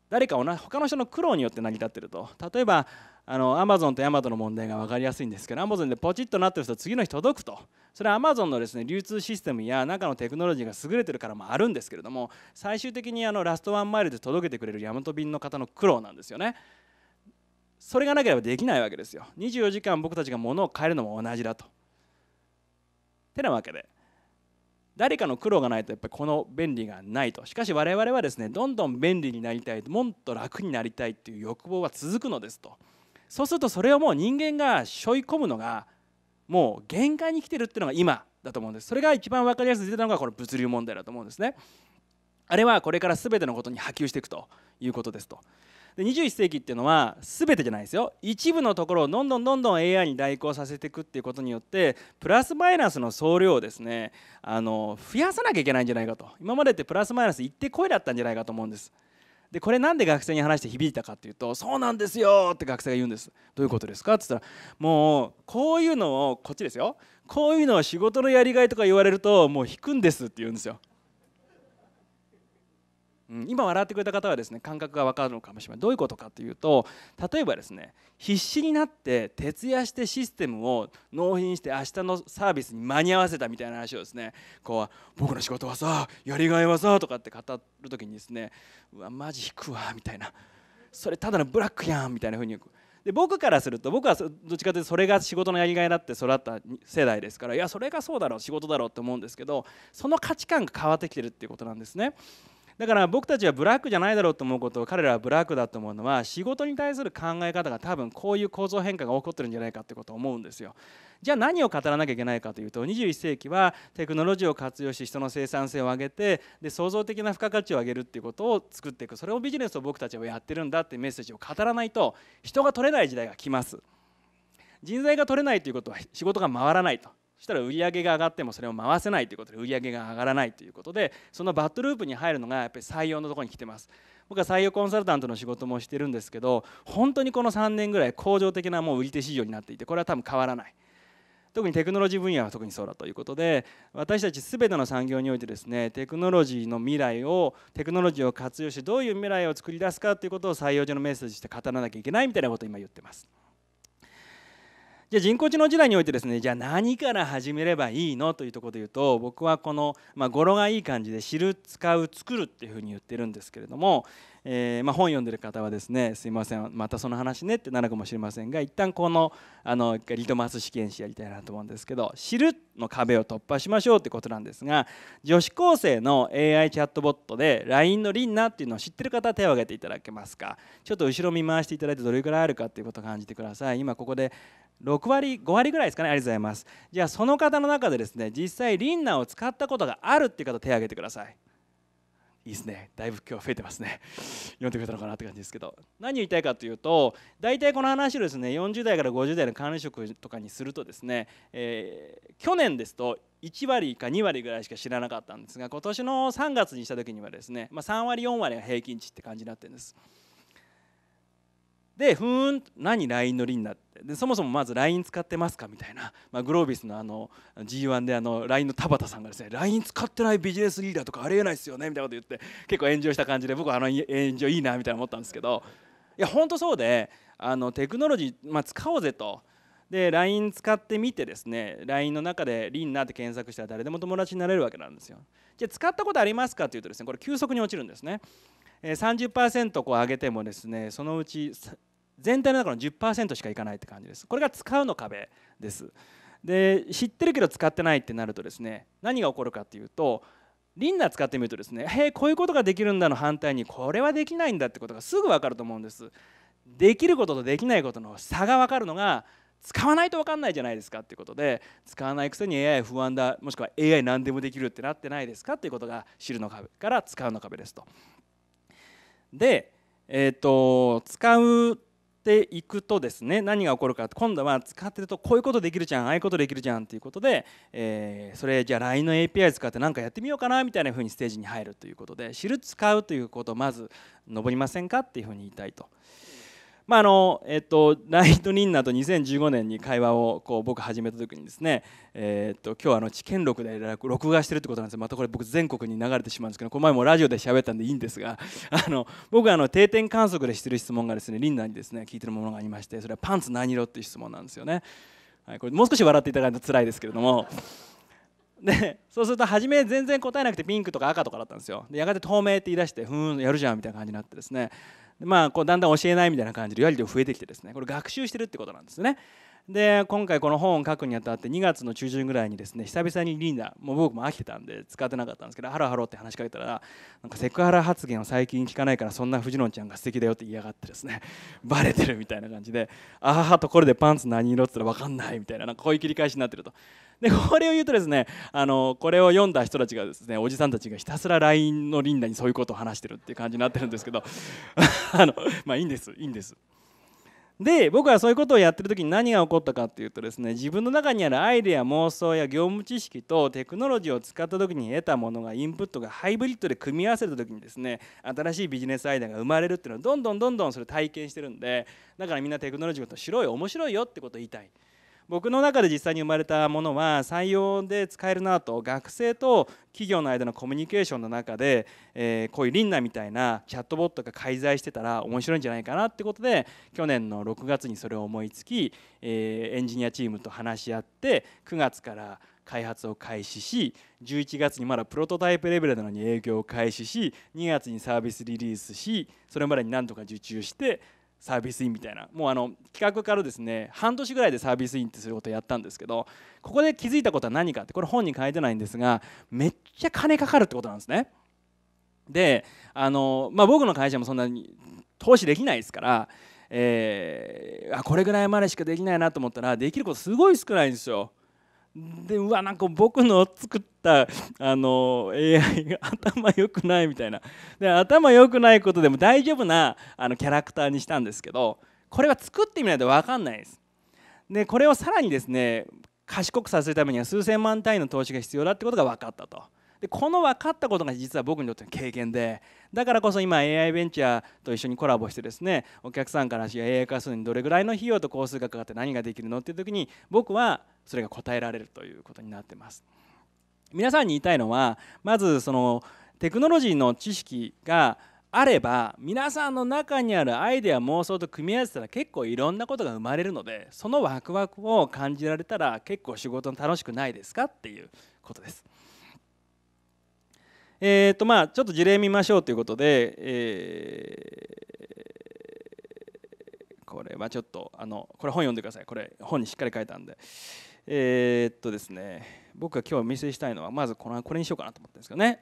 誰か同じ他の人の苦労によって成り立ってると例えばあのゾンとヤマトの問題が分かりやすいんですけどアマゾンでポチッとなってる人次の日届くとそれはアマゾンのですね流通システムや中のテクノロジーが優れてるからもあるんですけれども最終的にあのラストワンマイルで届けてくれるヤマト便の方の苦労なんですよねそれがなければできないわけですよ24時間僕たちが物を変えるのも同じだとてなわけで誰かの苦労がないとやっぱりこの便利がないとしかし我々はですねどんどん便利になりたいもっと楽になりたいっていう欲望は続くのですとそうするとそれをもう人間が背負い込むのがもう限界に来てるっていうのが今だと思うんですそれが一番分かりやすく出たのがこの物流問題だと思うんですねあれはこれから全てのことに波及していくということですとで21世紀っていうのは全てじゃないですよ一部のところをどんどんどんどん AI に代行させていくっていうことによってプラスマイナスの総量をですねあの増やさなきゃいけないんじゃないかと今までってプラスマイナス一定超えだったんじゃないかと思うんです。でこれなんで学生に話して響いたかっていうと「そうなんですよ」って学生が言うんです。どういうことですかって言ったらもうこういうのをこっちですよこういうのは仕事のやりがいとか言われるともう引くんですって言うんですよ。うん、今笑ってくれた方はですね感覚が分かるのかもしれないどういうことかというと例えばですね必死になって徹夜してシステムを納品して明日のサービスに間に合わせたみたいな話をですねこう僕の仕事はさやりがいはさとかって語る時にですねうわマジ引くわみたいなそれただのブラックやんみたいな風にで僕からすると僕はどっちかというとそれが仕事のやりがいだって育った世代ですからいやそれがそうだろう仕事だろうって思うんですけどその価値観が変わってきてるっていうことなんですね。だから僕たちはブラックじゃないだろうと思うことを彼らはブラックだと思うのは仕事に対する考え方が多分こういう構造変化が起こってるんじゃないかってことを思うんですよ。じゃあ何を語らなきゃいけないかというと21世紀はテクノロジーを活用し人の生産性を上げてで創造的な付加価値を上げるっていうことを作っていくそれをビジネスを僕たちはやってるんだってメッセージを語らないと人が取れない時代が来ます。人材が取れないということは仕事が回らないとしたら売り上げが上がってもそれを回せないということで売り上げが上がらないということでそのバッドループに入るのがやっぱり採用のところに来てます僕は採用コンサルタントの仕事もしてるんですけど本当にこの3年ぐらい恒常的なもう売り手市場になっていてこれは多分変わらない特にテクノロジー分野は特にそうだということで私たち全ての産業においてですねテクノロジーの未来をテクノロジーを活用してどういう未来を作り出すかということを採用上のメッセージとして語らなきゃいけないみたいなことを今言ってます。じゃあ人工知能時代においてですねじゃあ何から始めればいいのというところで言うと僕はこの、まあ、語呂がいい感じで知る使う作るっていうふうに言ってるんですけれどもえー、まあ、本読んでる方はですねすいませんまたその話ねってなるかもしれませんが一旦このあのリトマス試験紙やりたいなと思うんですけど「知る」の壁を突破しましょうってことなんですが女子高生の AI チャットボットで LINE の「リンナ」っていうのを知ってる方は手を挙げていただけますかちょっと後ろ見回していただいてどれくらいあるかっていうことを感じてください今ここで6割5割ぐらいですかねありがとうございますじゃあその方の中でですね実際リンナーを使ったことがあるっていう方手を挙げてくださいいいですねだいぶ今日増えてますね 読んでくれたのかなって感じですけど何を言いたいかというと大体この話をですね40代から50代の管理職とかにするとですね、えー、去年ですと1割か2割ぐらいしか知らなかったんですが今年の3月にした時にはですね、まあ、3割4割が平均値って感じになってるんです。でふーん何 LINE 乗りになってでそもそもまず LINE 使ってますかみたいな、まあ、グロービスのあの G1 であの LINE の田畑さんがですね LINE 使ってないビジネスリーダーとかありえないですよねみたいなこと言って結構炎上した感じで僕はあの炎上いいなみたいな思ったんですけどいや本当そうであのテクノロジー、まあ、使おうぜと。で LINE 使ってみてですね LINE の中で「リンナ」って検索したら誰でも友達になれるわけなんですよ。じゃあ使ったことありますかっていうとですねこれ急速に落ちるんですね。30%こう上げてもですねそのうち全体の中の10%しかいかないって感じですこれが使うの壁ですで知ってるけど使ってないってなるとですね何が起こるかっていうとリンナー使ってみるとですね「へえこういうことができるんだ」の反対にこれはできないんだってことがすぐ分かると思うんですできることとできないことの差が分かるのが使わないと分かんないじゃないですかっていうことで使わないくせに AI 不安だもしくは AI 何でもできるってなってないですかっていうことが知るの壁から使うの壁ですと。で、えーと、使うていくとですね何が起こるか今度は使ってるとこういうことできるじゃんああいうことできるじゃんっていうことで、えー、それじゃあ LINE の API 使って何かやってみようかなみたいな風にステージに入るということで知る使うということをまず登りませんかっていうふうに言いたいと。まああのえっと、ライトニンナと2015年に会話をこう僕始めた時にですね、えっと今日あの知見録で録画してるってことなんですまたこれ僕全国に流れてしまうんですけどこの前もラジオで喋ったんでいいんですが あの僕あの定点観測でしてる質問がですねリンナにですね聞いてるものがありましてそれはパンツ何色っていう質問なんですよね。はい、これもう少し笑っていただいたら辛いですけれども。でそうすると初め全然答えなくてピンクとか赤とかだったんですよでやがて透明って言い出してふーんやるじゃんみたいな感じになってですねまあ、こうだんだん教えないみたいな感じでやりゆる増えてきてですねこれ学習してるってことなんですね。で今回この本を書くにあたって2月の中旬ぐらいにですね久々にリーダーもう僕も飽きてたんで使ってなかったんですけど「ハロハロ」って話しかけたらなんかセクハラ発言を最近聞かないからそんな藤野ちゃんが素敵だよって言いやがってですね バレてるみたいな感じで「あははところでパンツ何色?」っ言ったら分かんないみたいななんかこういう切り返しになってると。でこれを言うとですねあのこれを読んだ人たちがですねおじさんたちがひたすら LINE のリンダにそういうことを話してるっていう感じになってるんですけど あのまあいいんですいいんです。で僕はそういうことをやってる時に何が起こったかっていうとですね自分の中にあるアイデア妄想や業務知識とテクノロジーを使った時に得たものがインプットがハイブリッドで組み合わせた時にですね新しいビジネスアイデアが生まれるっていうのはどんどんどんどんそれ体験してるんでだからみんなテクノロジーのこと白い面白いよってことを言いたい。僕の中で実際に生まれたものは採用で使えるなと学生と企業の間のコミュニケーションの中で、えー、こういうリンナみたいなチャットボットが介在してたら面白いんじゃないかなってことで去年の6月にそれを思いつき、えー、エンジニアチームと話し合って9月から開発を開始し11月にまだプロトタイプレベルなのに営業を開始し2月にサービスリリースしそれまでになんとか受注してサービスインみたいなもうあの企画からですね半年ぐらいでサービスインってすることをやったんですけどここで気づいたことは何かってこれ本に書いてないんですがめっちゃ金かかるってことなんですね。であの、まあ、僕の会社もそんなに投資できないですから、えー、あこれぐらいまでしかできないなと思ったらできることすごい少ないんですよ。でうわなんか僕の作ったあの AI が頭良くないみたいなで頭良くないことでも大丈夫なあのキャラクターにしたんですけどこれは作ってみないと分かんないですでこれをさらにですね賢くさせるためには数千万単位の投資が必要だってことが分かったとでこの分かったことが実は僕にとっての経験でだからこそ今 AI ベンチャーと一緒にコラボしてですねお客さんから AI 化するのにどれぐらいの費用と工数がかかって何ができるのっていう時に僕はそれが答えられるということになってます皆さんに言いたいのはまずそのテクノロジーの知識があれば皆さんの中にあるアイデア妄想と組み合わせたら結構いろんなことが生まれるのでそのワクワクを感じられたら結構仕事楽しくないですかっていうことです。えーとまあ、ちょっと事例見ましょうということで、えー、これはちょっとあのこれ本読んでくださいこれ本にしっかり書いたんで、えー、っとですね僕が今日お見せしたいのはまずこのこれにしようかなと思ったんですけどね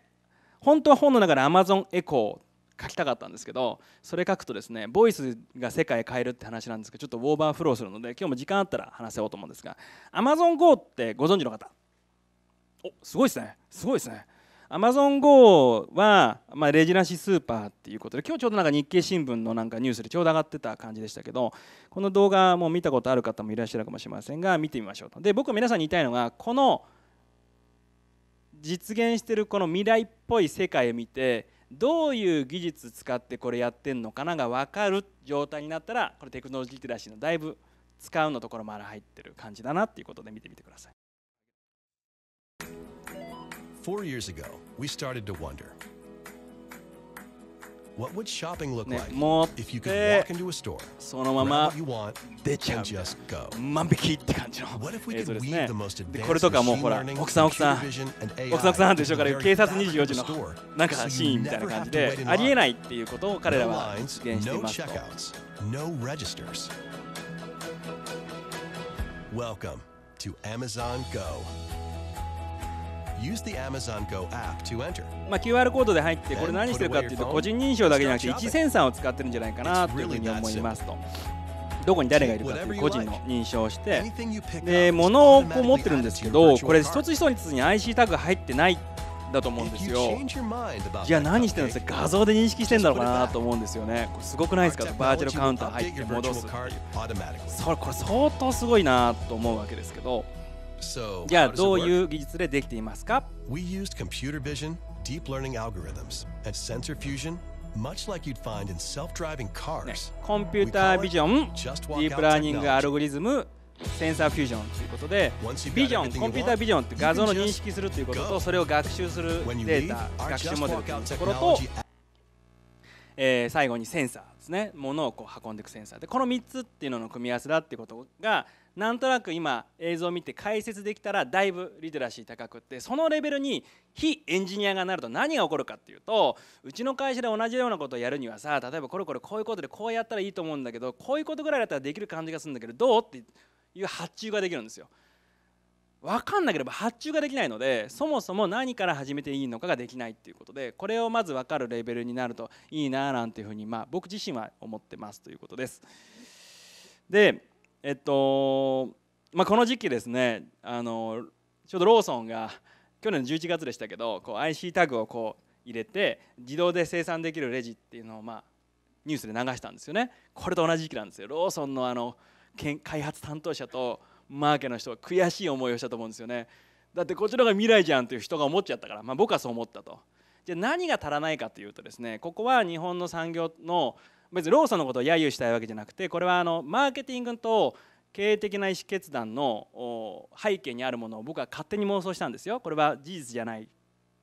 本当は本の中で Amazon エコー書きたかったんですけどそれ書くとですねボイスが世界変えるって話なんですけどちょっとオーバーフローするので今日も時間あったら話せようと思うんですが AmazonGo ってご存知の方おすごいですねすごいですね AmazonGo は、まあ、レジなしスーパーっていうことで今日ちょうどなんか日経新聞のなんかニュースでちょうど上がってた感じでしたけどこの動画も見たことある方もいらっしゃるかもしれませんが見てみましょうとで僕は皆さんに言いたいのがこの実現してるこの未来っぽい世界を見てどういう技術使ってこれやってんのかなが分かる状態になったらこれテクノロジーリテラシーのだいぶ使うのところまで入ってる感じだなっていうことで見てみてください。Four years ago, we started to wonder what would shopping look like if you could walk into a store, grab what you want, and just go? 万引きって感じの What if we could weave the most でこれ advanced とかもう machine ほら learning, 奥さん奥さ computer ん vision, and 奥さん AI 奥さんって後ろから into 警 the 察 very 24 back 時 of the の store, なんか so シ you ーンみたいな never 感 have じ to wait で in ありえ line. ないっていうことを彼ら No は実 lines, 現して no いますと checkouts, no registers. Welcome to Amazon Go. まあ、QR コードで入ってこれ何してるかっていうと個人認証だけじゃなくて1センサーを使ってるんじゃないかなというふうに思いますと。どこに誰がいるかという個人の認証をしてで物をこう持ってるんですけどこれ一つ一つに IC タグ入ってないだと思うんですよじゃあ何してるんですか画像で認識してんだろうかなと思うんですよねこれすごくないですかバーチャルカウンター入って戻すそれこれ相当すごいなと思うわけですけど。じゃあどういう技術でできていますか We used computer vision, deep learning algorithms, and sensor fusion, much like you'd find in self-driving cars. コンピュータービジョン、ディープラーニングアルゴリズム、センサーフュージョンということでビジョンコンピュータービジョンって画像の認識するということとそれを学習するデータ学習モデルというところと、えー、最後にセンサーですねものをこう運んでいくセンサーでこの3つっていうのの組み合わせだっていうことがなんとなく今映像を見て解説できたらだいぶリテラシー高くってそのレベルに非エンジニアがなると何が起こるかっていうとうちの会社で同じようなことをやるにはさ例えばこれこれこういうことでこうやったらいいと思うんだけどこういうことぐらいだったらできる感じがするんだけどどうっていう発注ができるんですよ。分かんなければ発注ができないのでそもそも何から始めていいのかができないっていうことでこれをまず分かるレベルになるといいななんていうふうにまあ僕自身は思ってますということです。でえっとまあ、この時期ですねあのちょうどローソンが去年の11月でしたけどこう IC タグをこう入れて自動で生産できるレジっていうのを、まあ、ニュースで流したんですよねこれと同じ時期なんですよローソンのあの開発担当者とマーケの人は悔しい思いをしたと思うんですよねだってこっちのが未来じゃんという人が思っちゃったから、まあ、僕はそう思ったと。じゃ何が足らないかというとですねここは日本の産業の別にローソンのことを揶揄したいわけじゃなくてこれはあのマーケティングと経営的な意思決断の背景にあるものを僕は勝手に妄想したんですよこれは事実じゃない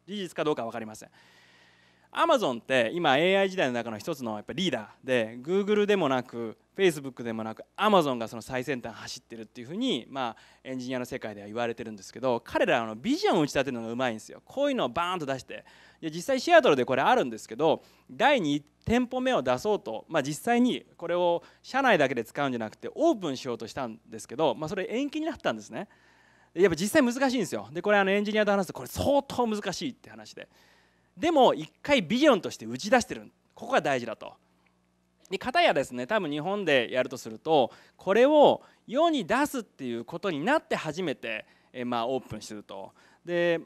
事実かどうか分かりませんアマゾンって今 AI 時代の中の一つのやっぱリーダーで Google でもなく Facebook でもなく Amazon がその最先端走ってるっていうふうにまあエンジニアの世界では言われてるんですけど彼らのビジョンを打ち立てるのがうまいんですよこういうのをバーンと出していや実際シアトルでこれあるんですけど第2店舗目を出そうと、まあ、実際にこれを社内だけで使うんじゃなくてオープンしようとしたんですけど、まあ、それ延期になったんですねやっぱ実際難しいんですよでこれあのエンジニアと話すとこれ相当難しいって話ででも一回ビジョンとして打ち出してるここが大事だとで片やですね多分日本でやるとするとこれを世に出すっていうことになって初めてえまあ、オープンしてるとで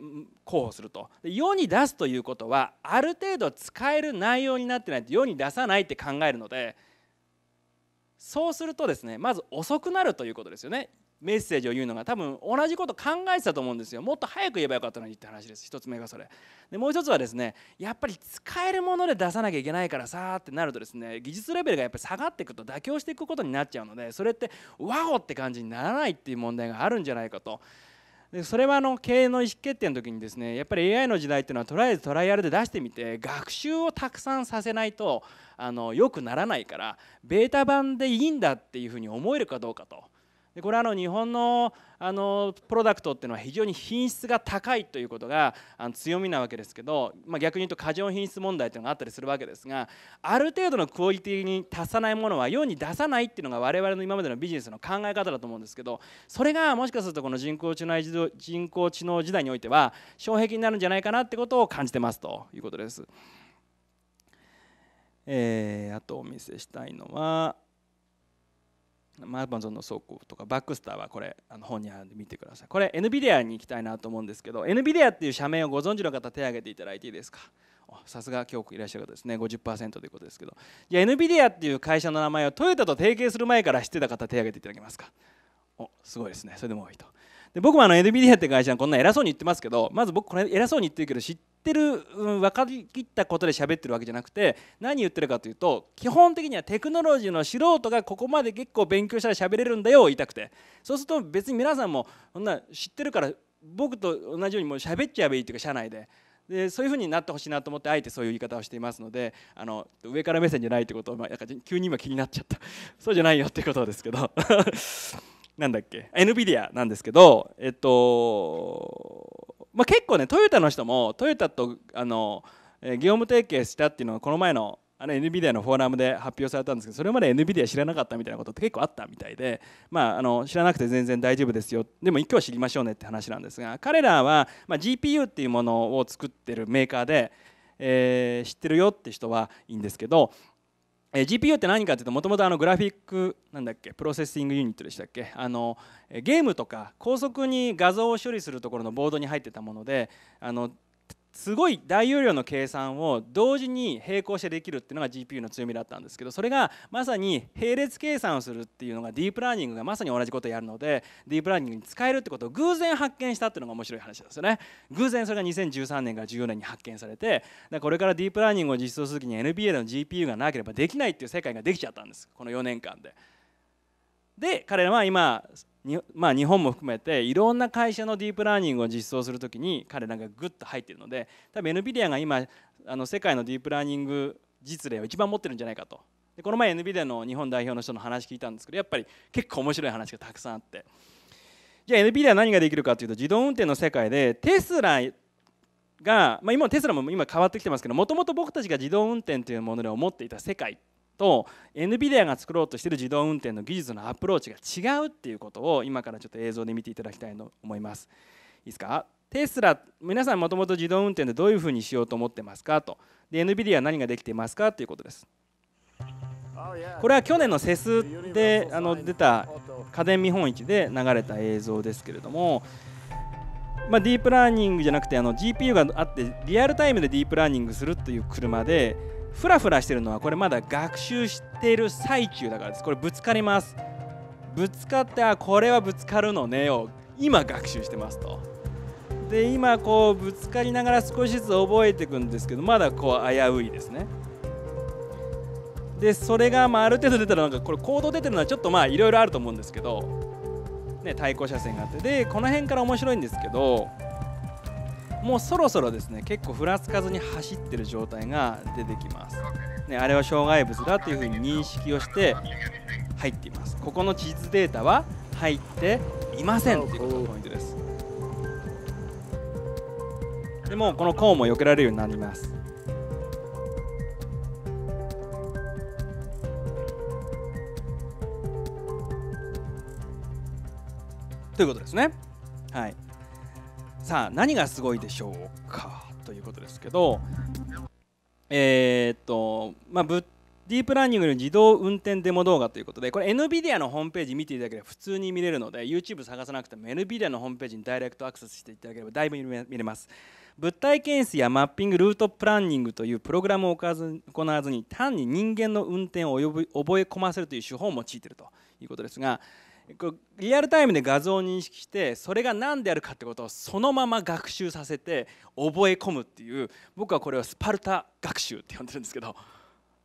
候補すると世に出すということはある程度使える内容になってないと世に出さないって考えるのでそうするとですねまず遅くなるということですよねメッセージを言うのが多分同じこと考えてたと思うんですよもっと早く言えばよかったのにって話です1つ目がそれでもう1つはですねやっぱり使えるもので出さなきゃいけないからさーってなるとですね技術レベルがやっぱり下がっていくと妥協していくことになっちゃうのでそれってワオって感じにならないっていう問題があるんじゃないかとでそれはあの経営の意思決定の時にですねやっぱり AI の時代っていうのはとりあえずトライアルで出してみて学習をたくさんさせないとあのよくならないからベータ版でいいんだっていうふうに思えるかどうかと。でこれはあの日本のあのプロダクトっていうのは非常に品質が高いということがあの強みなわけですけど、まあ、逆に言うと過剰品質問題というのがあったりするわけですがある程度のクオリティに達さないものは世に出さないっていうのが我々の今までのビジネスの考え方だと思うんですけどそれがもしかするとこの人工知能人工知能時代においては障壁になるんじゃないかなってことを感じてますということです。えー、あとお見せしたいのはアマゾンの倉庫とかバックスターはこれあの本にあるんで見てくださいこれ NVIDIA に行きたいなと思うんですけど NVIDIA っていう社名をご存知の方手を挙げていただいていいですかさすが今日いらっしゃる方ですね50%ということですけどじゃあ NVIDIA っていう会社の名前をトヨタと提携する前から知ってた方手を挙げていただけますかおすごいですねそれでも多いとで僕もあの NVIDIA って会社はこんな偉そうに言ってますけどまず僕これ偉そうに言ってるけど知ってる、うん、分かりきったことで喋ってるわけじゃなくて何言ってるかというと基本的にはテクノロジーの素人がここまで結構勉強したら喋れるんだよ言いたくてそうすると別に皆さんもそんな知ってるから僕と同じようにもう喋っちゃえばいいっていうか社内で。でそういうふうになってほしいなと思ってあえてそういう言い方をしていますのであの上から目線じゃないってことを、まあ、急に今気になっちゃったそうじゃないよってことですけどなんだっけ NVIDIA なんですけど、えっとまあ、結構ねトヨタの人もトヨタとあの、え業務提携したっていうのはこの前のあの NVIDIA のフォーラムで発表されたんですけどそれまで NVIDIA 知らなかったみたいなことって結構あったみたいで、まあ、あの知らなくて全然大丈夫ですよでも今日知りましょうねって話なんですが彼らは、ま GPU っていうものを作ってるメーカーで、えー、知ってるよって人はいいんですけどえ GPU って何かっていうともともとグラフィックなんだっけプロセッシングユニットでしたっけあのゲームとか高速に画像を処理するところのボードに入ってたものであのすごい大容量の計算を同時に並行してできるっていうのが GPU の強みだったんですけどそれがまさに並列計算をするっていうのがディープラーニングがまさに同じことをやるのでディープラーニングに使えるってことを偶然発見したっていうのが面白い話なんですよね偶然それが2013年から14年に発見されてこれからディープラーニングを実装する時に NBA の GPU がなければできないっていう世界ができちゃったんですこの4年間で。で彼らは今まあ、日本も含めていろんな会社のディープラーニングを実装するときに彼らがぐっと入っているので多分 NVIDIA が今あの世界のディープラーニング実例を一番持ってるんじゃないかとでこの前 NVIDIA の日本代表の人の話聞いたんですけどやっぱり結構面白い話がたくさんあってじゃあ NVIDIA は何ができるかというと自動運転の世界でテスラが、まあ、今テスラも今変わってきてますけどもともと僕たちが自動運転というもので思っていた世界っと NVIDIA が作ろうとしている自動運転の技術のアプローチが違うっていうことを今からちょっと映像で見ていただきたいと思います。いいですかテスラ皆さんもともと自動運転でどういうふうにしようと思ってますかとで NVIDIA は何ができていますかということです。これは去年のセスであの出た家電見本市で流れた映像ですけれども、まあ、ディープラーニングじゃなくてあの GPU があってリアルタイムでディープラーニングするという車でフラフラしてるのはこれまだ学習している最中だからですこれぶつかりますぶつかってあこれはぶつかるのねを今学習してますとで今こうぶつかりながら少しずつ覚えていくんですけどまだこう危ういですねでそれがまあある程度出たらなんかこれ行動出てるのはちょっとまあいろいろあると思うんですけど、ね、対向車線があってでこの辺から面白いんですけどもうそろそろですね結構ふらつかずに走ってる状態が出てきます、ね、あれは障害物だというふうに認識をして入っていますここの地図データは入っていませんということがポイントですでもこのコーンも避けられるようになりますということですねはいさあ何がすごいでしょうかということですけどえっとまあディープラーニングの自動運転デモ動画ということでこれ NVIDIA のホームページ見ていただければ普通に見れるので YouTube 探さなくても NVIDIA のホームページにダイレクトアクセスしていただければだいぶ見れます物体検出やマッピングルートプランニングというプログラムを行わずに単に人間の運転を覚え込ませるという手法を用いているということですがリアルタイムで画像を認識してそれが何であるかってことをそのまま学習させて覚え込むっていう僕はこれをスパルタ学習って呼んでるんですけど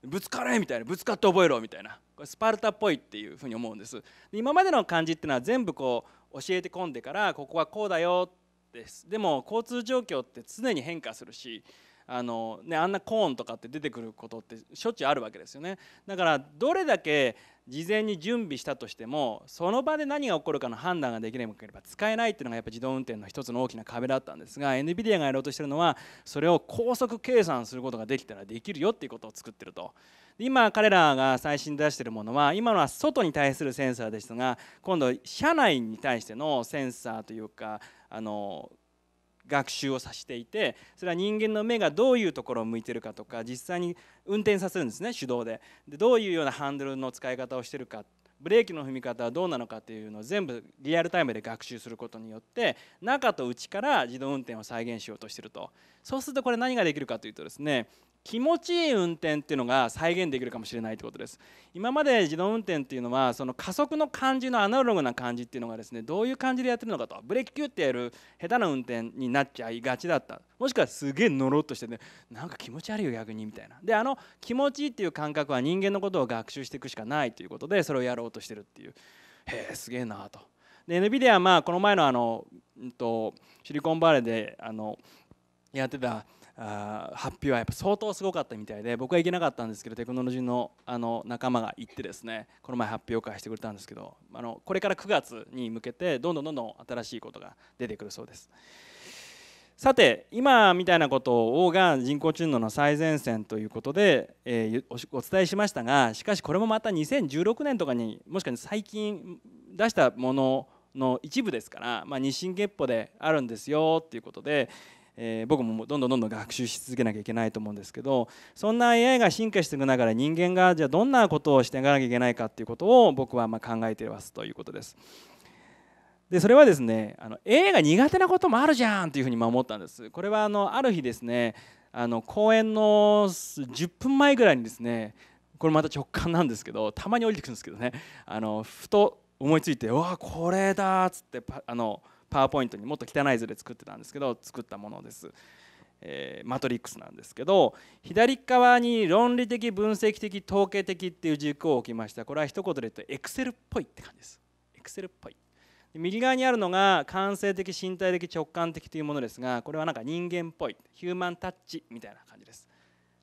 ぶつかれみたいなぶつかって覚えろみたいなこれスパルタっぽいっていうふうに思うんです今までの漢字っていうのは全部こう教えて込んでからここはこうだよですでも交通状況って常に変化するしあの、ね、あんなコーンとかって出てくることってしょっちゅうあるわけですよね。だからどれだけ事前に準備したとしてもその場で何が起こるかの判断ができなければ使えないっていうのがやっぱ自動運転の一つの大きな壁だったんですが NVIDIA がやろうとしてるのはそれを高速計算することができたらできるよっていうことを作ってると。今彼らが最新出してるものは今のは外に対するセンサーですが今度車内に対してのセンサーというかあの学習をさせていてそれは人間の目がどういうところを向いてるかとか実際に運転させるんですね手動ででどういうようなハンドルの使い方をしてるかブレーキの踏み方はどうなのかっていうのを全部リアルタイムで学習することによって中と内から自動運転を再現しようとしてるとそうするとこれ何ができるかというとですね気持ちいい運転っていうのが再現できるかもしれないってことです今まで自動運転っていうのはその加速の感じのアナログな感じっていうのがですねどういう感じでやってるのかとブレーキキュッてやる下手な運転になっちゃいがちだったもしくはすげえのろっとしてねなんか気持ち悪いよ逆にみたいなであの気持ちいいっていう感覚は人間のことを学習していくしかないということでそれをやろうとしてるっていうへえすげえなとで NVIDIA はまあこの前のあの、うん、とシリコンバレーであのやってたあ発表はやっぱ相当すごかったみたいで僕は行けなかったんですけどテクノロジーのあの仲間が行ってですねこの前発表会してくれたんですけどあのこれから9月に向けてどんどんどんどん新しいことが出てくるそうです。さて今みたいなことをが人工知能の最前線ということで、えお伝えしましたがしかしこれもまた2016年とかにもしかして最近出したものの一部ですから、まあ、日進月歩であるんですよっていうことで、えー、僕もどんどんどんどん学習し続けなきゃいけないと思うんですけどそんな AI が進化していく中で人間がじゃあどんなことをしていかなきゃいけないかっていうことを僕はま考えていますということです。でそれはですねあの AI が苦手なこともあるじゃんというふうに思ったんです。これはあのある日ですねあの公演の10分前ぐらいにですねこれまた直感なんですけどたまに降りてくるんですけどねあのふと思いついて「うわこれだ」っつってあのパワーポイントにもっと汚い図で作ってたんですけど作ったものです。えー、マトリックスなんですけど左側に論理的分析的統計的っていう軸を置きましたこれは一言で言うとエクセルっぽいって感じですエクセルっぽい右側にあるのが感性的身体的直感的というものですがこれはなんか人間っぽいヒューマンタッチみたいな感じです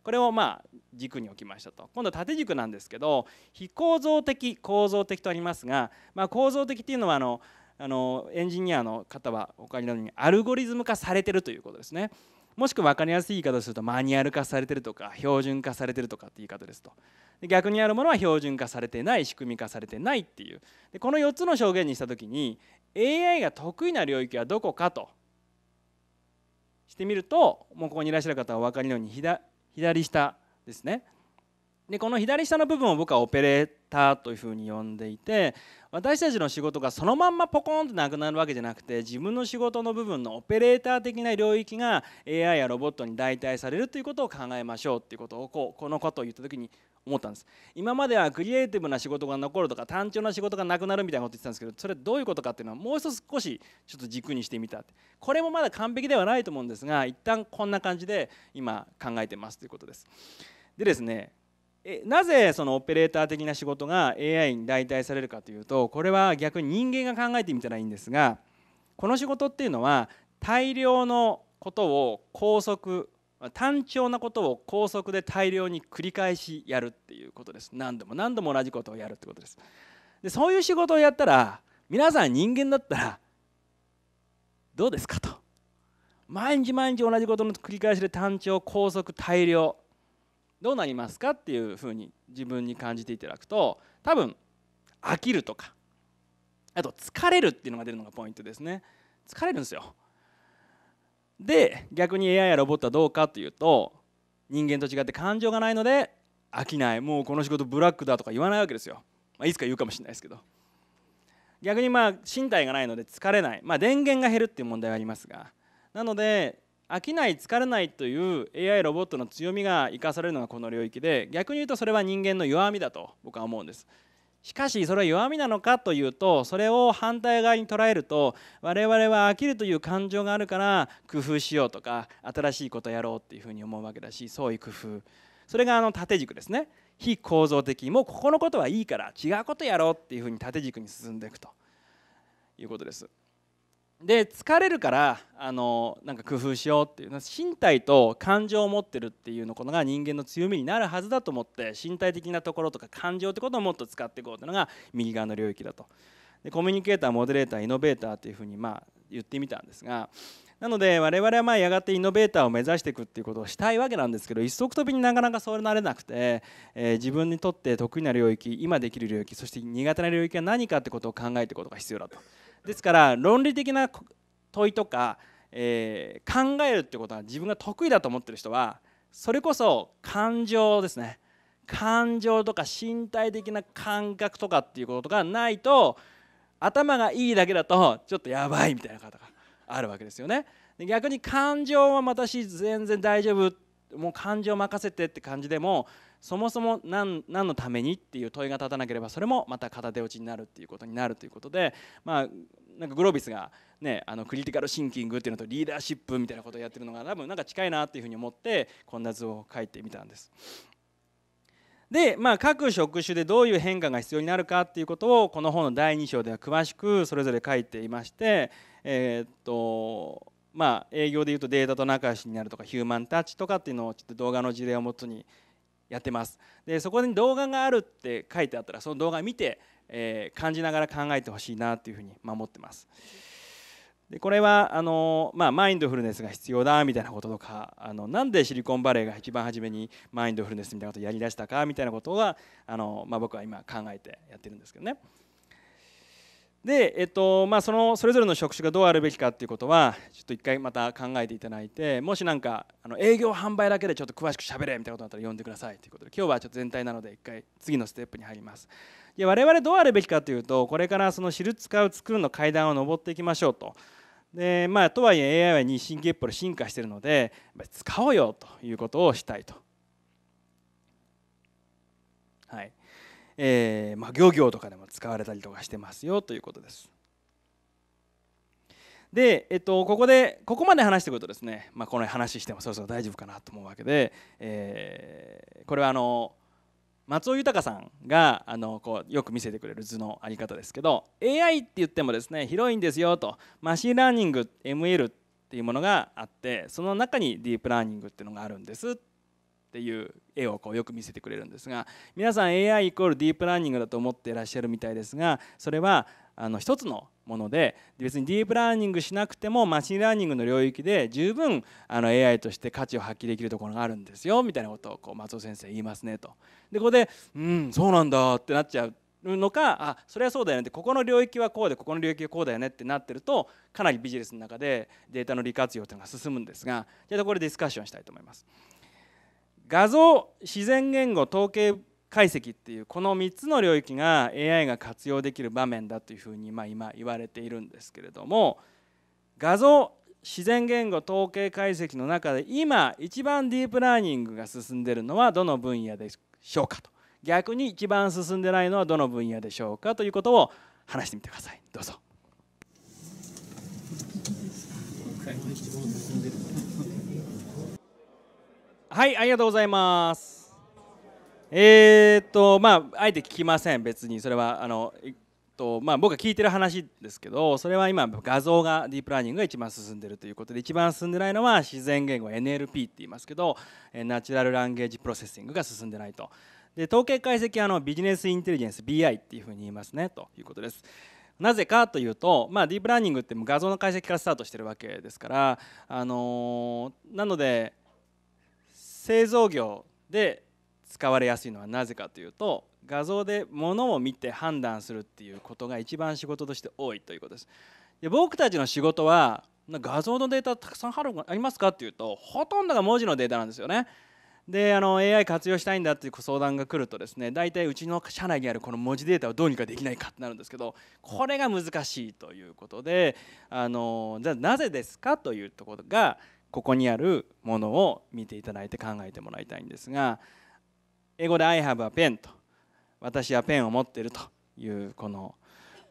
これをまあ軸に置きましたと今度縦軸なんですけど非構造的構造的とありますが、まあ、構造的っていうのはあのあのエンジニアの方はおかりようにアルゴリズム化されてるということですね。もしくは分かりやすい言い方をするとマニュアル化されてるとか標準化されてるとかって言い方ですとで逆にあるものは標準化されてない仕組み化されてないっていうでこの4つの証言にした時に AI が得意な領域はどこかとしてみるともうここにいらっしゃる方はお分かりのように左下ですねでこの左下の部分を僕はオペレーターというふうに呼んでいて私たちの仕事がそのまんまポコンとなくなるわけじゃなくて自分の仕事の部分のオペレーター的な領域が AI やロボットに代替されるということを考えましょうっていうことをこうこのことを言った時に思ったんです今まではクリエイティブな仕事が残るとか単調な仕事がなくなるみたいなこと言ってたんですけどそれどういうことかっていうのはもう一つ少しちょっと軸にしてみたこれもまだ完璧ではないと思うんですが一旦こんな感じで今考えてますということですでですねえなぜそのオペレーター的な仕事が AI に代替されるかというとこれは逆に人間が考えてみたらいいんですがこの仕事っていうのは大量のことを高速単調なことを高速で大量に繰り返しやるっていうことです何度も何度も同じことをやるってことですでそういう仕事をやったら皆さん人間だったらどうですかと毎日毎日同じことの繰り返しで単調高速大量どうなりますかっていうふうに自分に感じていただくと多分飽きるとかあと疲れるっていうのが出るのがポイントですね疲れるんですよで逆に AI やロボットはどうかというと人間と違って感情がないので飽きないもうこの仕事ブラックだとか言わないわけですよ、まあ、いつか言うかもしれないですけど逆にまあ身体がないので疲れない、まあ、電源が減るっていう問題はありますがなので飽きない疲れないという AI ロボットの強みが生かされるのがこの領域で逆に言うとそれは人間の弱みだと僕は思うんです。しかしそれは弱みなのかというとそれを反対側に捉えると我々は飽きるという感情があるから工夫しようとか新しいことやろうっていうふうに思うわけだし創意工夫それがあの縦軸ですね非構造的もうここのことはいいから違うことやろうっていうふうに縦軸に進んでいくということです。で疲れるからあのなんか工夫しようっていうの身体と感情を持ってるっていうのこのが人間の強みになるはずだと思って身体的なところとか感情ってことをもっと使っていこうというのが右側の領域だとでコミュニケーターモデレーターイノベーターっていうふうにまあ言ってみたんですがなので我々はまあやがてイノベーターを目指していくっていうことをしたいわけなんですけど一足飛びになかなかそうなれなくて、え自分にとって得意な領域今できる領域そして苦手な領域は何かってことを考えていくことが必要だと。ですから論理的な問いとか、えー、考えるってことは自分が得意だと思ってる人はそれこそ感情ですね感情とか身体的な感覚とかっていうことがないと頭がいいだけだとちょっとやばいみたいな方があるわけですよね。逆に感情は私全然大丈夫もう感情任せてって感じでもそもそも何のためにっていう問いが立たなければそれもまた片手落ちになるっていうことになるということでまあなんかグロービスが、ね、あのクリティカルシンキングっていうのとリーダーシップみたいなことをやってるのが多分なんか近いなっていうふうに思ってこんな図を書いてみたんです。で、まあ、各職種でどういう変化が必要になるかっていうことをこの本の第2章では詳しくそれぞれ書いていまして、えー、っとまあ、営業でいうとデータと仲良しになるとかヒューマンタッチとかっていうのをちょっと動画の事例をもとにやってますでそこに動画があるって書いてあったらその動画見て、えー、感じながら考えてほしいなというふうに守ってますでこれはあの、まあ、マインドフルネスが必要だみたいなこととかあのなんでシリコンバレーが一番初めにマインドフルネスみたいなことをやりだしたかみたいなことはあの、まあ、僕は今考えてやってるんですけどね。で、えっとまあ、そのそれぞれの職種がどうあるべきかっていうことはちょっと一回また考えていただいてもし何かあの営業販売だけでちょっと詳しくしゃべれみたいなことだったら呼んでくださいということで今日はちょっと全体なので一回次のステップに入ります。で我々どうあるべきかというとこれからその知る使う作るの階段を上っていきましょうと。でまあ、とはいえ AI は日進月歩で進化しているので使おうよということをしたいとえー、まあ、漁業とかでも使われたりとかしてますよということです。で、えっと、ここでここまで話してくるとですね、まあ、この話してもそろそろ大丈夫かなと思うわけで、えー、これはあの松尾豊さんがあのこうよく見せてくれる図のあり方ですけど AI って言ってもですね広いんですよとマシンラーニング ML っていうものがあってその中にディープラーニングっていうのがあるんですっていう絵をこうよく見せてくれるんですが皆さん AI イコールディープラーニングだと思っていらっしゃるみたいですがそれはあの一つのもので別にディープラーニングしなくてもマシンラーニングの領域で十分あの AI として価値を発揮できるところがあるんですよみたいなことをこう松尾先生言いますねと。でここで「うんそうなんだ」ってなっちゃう。のかあそれはそうだよねってここの領域はこうでここの領域はこうだよねってなってるとかなりビジネスの中でデータの利活用ていうのが進むんですがじゃあこれディスカッションしたいと思います。画像自然言語統計解析っていうこの3つの領域が AI が活用できる場面だというふうにま今言われているんですけれども画像自然言語統計解析の中で今一番ディープラーニングが進んでいるのはどの分野でしょうかと逆に一番進んでないのはどの分野でしょうかということを話してみてくださいどうぞ。はいありがとうございますえー、っとまああえて聞きません別にそれはあのとまあ、僕が聞いてる話ですけどそれは今画像がディープラーニングが一番進んでるということで一番進んでないのは自然言語 NLP って言いますけどナチュラルランゲージプロセッシングが進んでないとで統計解析はのビジネスインテリジェンス BI っていうふうに言いますねということですなぜかというと、まあ、ディープラーニングって画像の解析からスタートしてるわけですから、あのー、なので製造業で使われやすいのはなぜかというと画像で物を見て判断するっていうことが一番仕事として多いということです。で僕たちの仕事は画像のデータたくさんありますかっていうとほとんどが文字のデータなんですよね。であの AI 活用したいんだっていう相談が来るとですね大体うちの社内にあるこの文字データをどうにかできないかってなるんですけどこれが難しいということであのじゃあなぜですかというところがここにあるものを見ていただいて考えてもらいたいんですが英語で「I have a pen」と「私はペンを持っている」というこの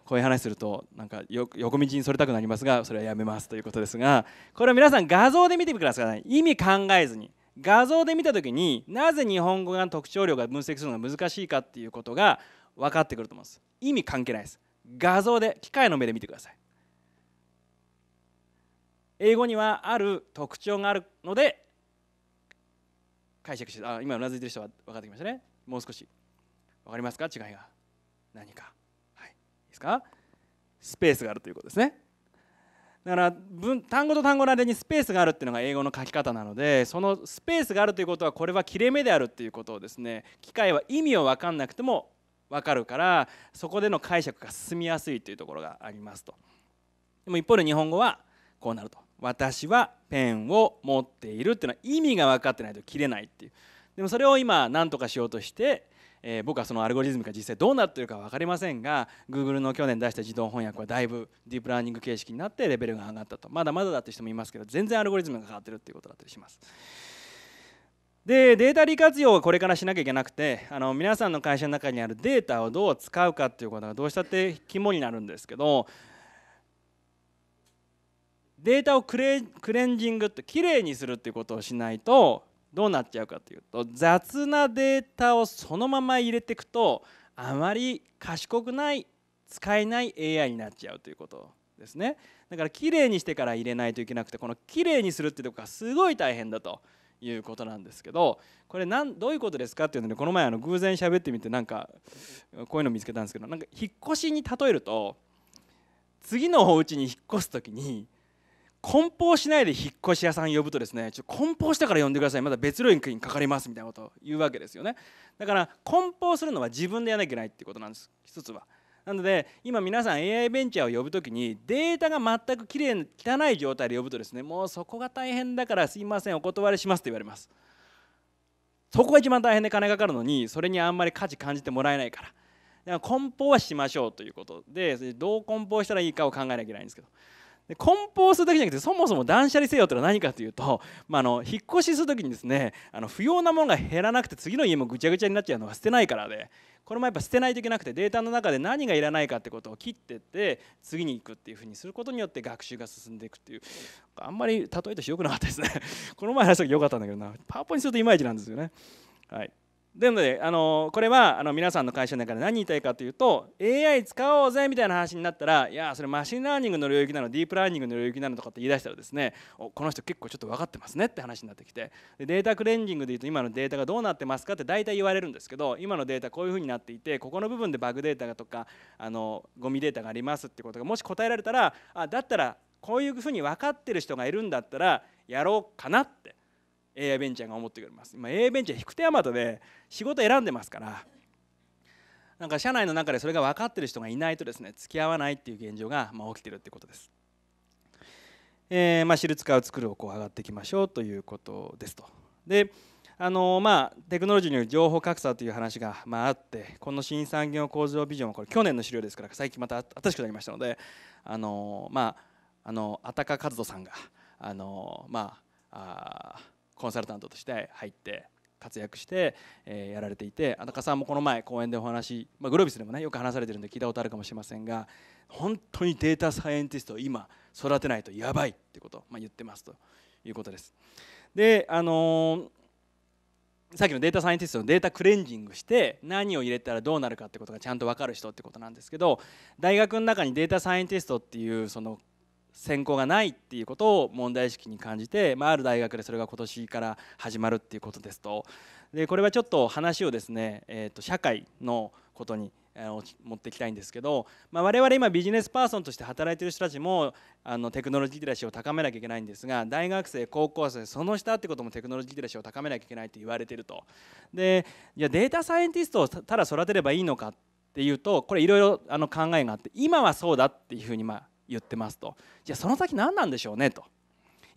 こういう話するとなんか横道にそれたくなりますがそれはやめますということですがこれは皆さん画像で見てみてください意味考えずに画像で見た時になぜ日本語が特徴量が分析するのが難しいかっていうことが分かってくると思います意味関係ないです画像で機械の目で見てください英語にはある特徴があるので解釈してあ今うなずいてる人は分かってきましたねもう少し分かりますか違いが何かはいいいですかスペースがあるということですねだから文単語と単語の間にスペースがあるっていうのが英語の書き方なのでそのスペースがあるということはこれは切れ目であるっていうことをですね機械は意味を分かんなくても分かるからそこでの解釈が進みやすいというところがありますとでも一方で日本語はこうなると私はペンを持っているっていうのは意味が分かってないと切れないっていうでもそれを今何とかしようとして、えー、僕はそのアルゴリズムが実際どうなってるか分かりませんが Google の去年出した自動翻訳はだいぶディープラーニング形式になってレベルが上がったとまだまだだって人もいますけど全然アルゴリズムが変わってるっていうことだったりします。でデータ利活用はこれからしなきゃいけなくてあの皆さんの会社の中にあるデータをどう使うかっていうことがどうしたって肝になるんですけどデータをクレンジングってきれいにするっていうことをしないとどうなっちゃうかというと雑なデータをそのまま入れていくとあまり賢くない使えない AI になっちゃうということですねだからきれいにしてから入れないといけなくてこのきれいにするっていうとこがすごい大変だということなんですけどこれなんどういうことですかっていうのでこの前あの偶然喋ってみてなんかこういうの見つけたんですけどなんか引っ越しに例えると次のお家に引っ越す時に梱包しないで引っ越し屋さん呼ぶとですねちょ梱包してから呼んでくださいまだ別料金かかりますみたいなことを言うわけですよねだから梱包するのは自分でやらなきゃいけないっていうことなんです一つはなので今皆さん AI ベンチャーを呼ぶ時にデータが全くきれい汚い状態で呼ぶとですねもうそこが大変だからすいませんお断りしますって言われますそこが一番大変で金かかるのにそれにあんまり価値感じてもらえないからだから梱包はしましょうということでどう梱包したらいいかを考えなきゃいけないんですけどで梱包するだけじゃなくてそもそも断捨離せよというのは何かというと、まああ、の引っ越しする時にですねあの不要なものが減らなくて次の家もぐちゃぐちゃになっちゃうのが捨てないからでこれもやっぱ捨てないといけなくてデータの中で何がいらないかってことを切ってって次に行くっていうふうにすることによって学習が進んでいくっていうあんまり例えとしてよくなかったですね この前話した時よかったんだけどなパワポにするといまいちなんですよねはい。なのであのこれはあの皆さんの会社の中で何言いたいかというと AI 使おうぜみたいな話になったらいやそれマシンラーニングの領域なのディープラーニングの領域なのとかって言い出したらですねおこの人結構ちょっと分かってますねって話になってきてでデータクレンジングでいうと今のデータがどうなってますかって大体言われるんですけど今のデータこういうふうになっていてここの部分でバグデータとかあのゴミデータがありますってことがもし答えられたらあだったらこういうふうに分かってる人がいるんだったらやろうかなって AI ベンチャーが思ってくれます。今 AI ベンチャー引く手あまたで仕事選んでますからなんか社内の中でそれが分かってる人がいないとですね付き合わないっていう現状がま起きてるってことです。えー、まあ、知る使う作るをこう上がっていきましょうということですと。であのまあ、テクノロジーによる情報格差という話が、まあ、あってこの新産業構造ビジョンはこれ去年の資料ですから最近また新しくなりましたのであの、まあ、あのアタカ和人さんがあの、まあ、あコンサルタントとして入って活躍して、えー、やられていて安中さんもこの前講演でお話、まあ、グロービスでもねよく話されてるんで聞いたことあるかもしれませんが本当にデータサイエンティストを今育てないとやばいってことを、まあ、言ってますということです。であのー、さっきのデータサイエンティストのデータクレンジングして何を入れたらどうなるかってことがちゃんと分かる人ってことなんですけど大学の中にデータサイエンティストっていうその選考がないっていうことを問題意識に感じて、まあ、ある大学でそれが今年から始まるっていうことですとでこれはちょっと話をですね、えーと、社会のことに持っていきたいんですけど、まあ、我々今ビジネスパーソンとして働いてる人たちもあのテクノロジーリテラシーを高めなきゃいけないんですが大学生高校生その下ってこともテクノロジーリテラシーを高めなきゃいけないと言われてるとでいやデータサイエンティストをただ育てればいいのかっていうとこれいろいろ考えがあって今はそうだっていうふうにまあ言ってますとじゃあその先何なんでしょうねと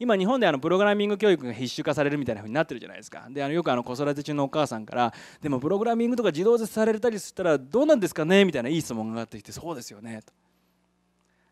今日本であのプログラミング教育が必修化されるみたいな風になってるじゃないですかであのよくあの子育て中のお母さんから「でもプログラミングとか自動でされたりしたらどうなんですかね?」みたいないい質問が上がってきて「そうですよね」と。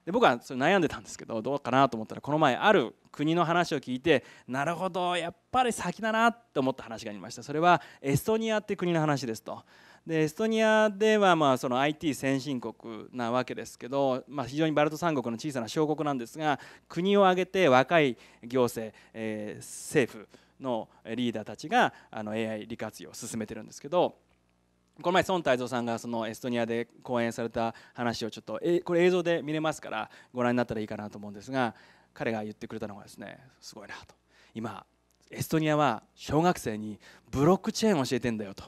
で僕はそれ悩んでたんですけどどうかなと思ったらこの前ある国の話を聞いてなるほどやっぱり先だなと思った話がありましたそれはエストニアって国の話ですとでエストニアではまあその IT 先進国なわけですけど、まあ、非常にバルト三国の小さな小国なんですが国を挙げて若い行政、えー、政府のリーダーたちがあの AI 利活用を進めてるんですけど。この前孫泰造さんがそのエストニアで講演された話をちょっとえこれ映像で見れますからご覧になったらいいかなと思うんですが彼が言ってくれたのがですねすごいなと今エストニアは小学生にブロックチェーンを教えてんだよと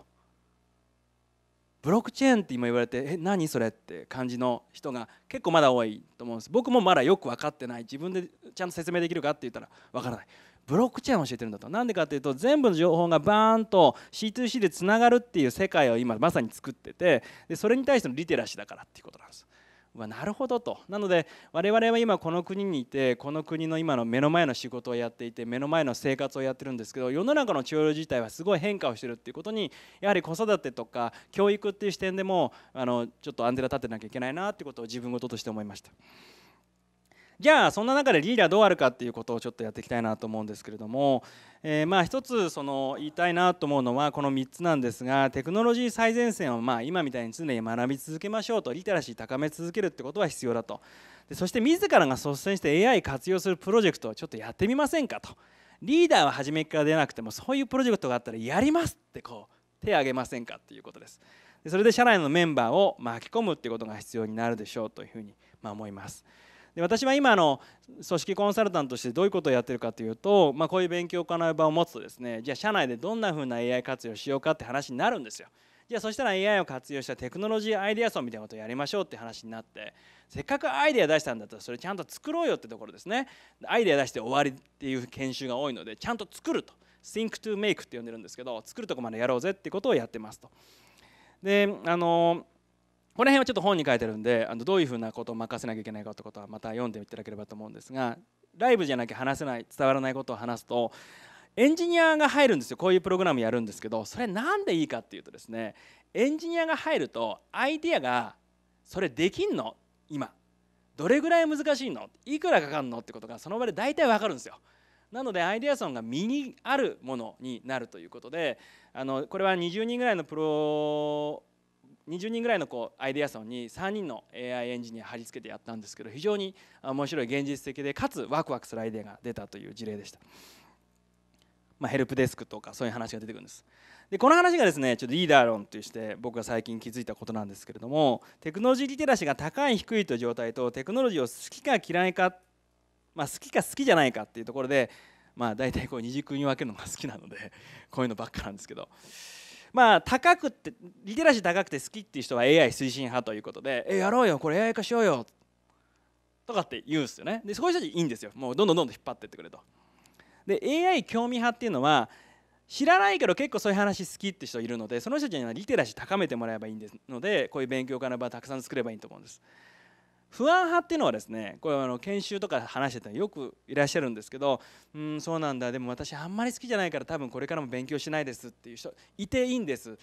ブロックチェーンって今言われてえ何それって感じの人が結構まだ多いと思うんです僕もまだよく分かってない自分でちゃんと説明できるかって言ったら分からないブロックチェーンを教えてるんだとなんでかっていうと全部の情報がバーンと C2C でつながるっていう世界を今まさに作っててでそれに対してのリテラシーだからっていうことなんですわなるほどとなので我々は今この国にいてこの国の今の目の前の仕事をやっていて目の前の生活をやってるんですけど世の中の治療自体はすごい変化をしてるっていうことにやはり子育てとか教育っていう視点でもあのちょっとアンテナ立てなきゃいけないなってことを自分事として思いました。じゃあそんな中でリーダーどうあるかっていうことをちょっとやっていきたいなと思うんですけれども、えー、まあ一つその言いたいなと思うのはこの3つなんですがテクノロジー最前線をまあ今みたいに常に学び続けましょうとリテラシー高め続けるってことは必要だとでそして自らが率先して AI 活用するプロジェクトをちょっとやってみませんかとリーダーは初めから出なくてもそういうプロジェクトがあったらやりますってこう手を挙げませんかっていうことです。でそれで社内のメンバーを巻き込むってことが必要になるでしょうというふうにま思います。で私は今の組織コンサルタントとしてどういうことをやってるかというと、まあ、こういう勉強行う場を持つとですねじゃあ社内でどんなふうな AI 活用しようかって話になるんですよ。じゃあそしたら AI を活用したテクノロジーアイデアソンみたいなことをやりましょうって話になってせっかくアイデア出したんだったらそれちゃんと作ろうよってところですねアイデア出して終わりっていう研修が多いのでちゃんと作ると think to make って呼んでるんですけど作るとこまでやろうぜってことをやってますとであのーこの辺はちょっと本に書いてるんであのどういうふうなことを任せなきゃいけないかってことはまた読んでいただければと思うんですがライブじゃなきゃ話せない伝わらないことを話すとエンジニアが入るんですよこういうプログラムやるんですけどそれなんでいいかっていうとですねエンジニアが入るとアイディアがそれできんの今どれぐらい難しいのいくらかかるのってことがその場で大体わかるんですよ。なのでアイデアソンが身にあるものになるということであのこれは20人ぐらいのプロ20人ぐらいのこうアイデアソンに3人の AI エンジニア貼り付けてやったんですけど非常に面白い現実的でかつワクワクするアイデアが出たという事例でした。まあ、ヘルプデスクとかそういう話が出てくるんです。でこの話がですねちょっとリーダー論として僕が最近気づいたことなんですけれどもテクノロジーリテラシーが高い低いという状態とテクノロジーを好きか嫌いか、まあ、好きか好きじゃないかっていうところで、まあ、大体こう二軸に分けるのが好きなのでこういうのばっかなんですけど。まあ高くってリテラシー高くて好きっていう人は AI 推進派ということで「えやろうよこれ AI 化しようよ」とかって言うんですよねでそういう人たちいいんですよもうどんどんどんどん引っ張ってってくれとで AI 興味派っていうのは知らないけど結構そういう話好きって人いるのでその人たちにはリテラシー高めてもらえばいいんですのでこういう勉強家の場たくさん作ればいいと思うんです不安派っていうのはですねこれあの研修とか話してたらよくいらっしゃるんですけどうんそうなんだでも私あんまり好きじゃないから多分これからも勉強しないですっていう人いていいんです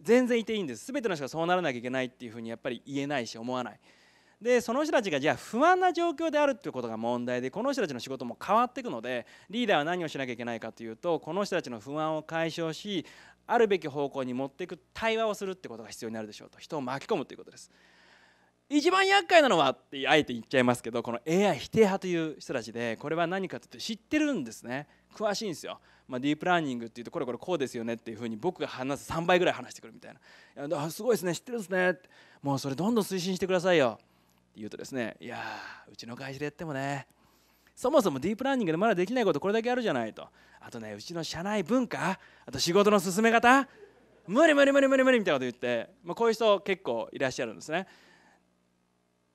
全然いていいんです全ての人がそうならなきゃいけないっていうふうにやっぱり言えないし思わないでその人たちがじゃあ不安な状況であるっていうことが問題でこの人たちの仕事も変わっていくのでリーダーは何をしなきゃいけないかというとこの人たちの不安を解消しあるべき方向に持っていく対話をするってことが必要になるでしょうと人を巻き込むということです。一番厄介なのはってあえて言っちゃいますけどこの AI 否定派という人たちでこれは何かというと知ってるんですね詳しいんですよ、まあ、ディープラーニングっていうとこれこれこうですよねっていうふうに僕が話す3倍ぐらい話してくるみたいな「いやすごいですね知ってるんですね」もうそれどんどん推進してくださいよ」って言うとですね「いやうちの会社でやってもねそもそもディープラーニングでまだできないことこれだけあるじゃないと」あとねうちの社内文化あと仕事の進め方無理無理無理無理無理みたいなこと言って、まあ、こういう人結構いらっしゃるんですね。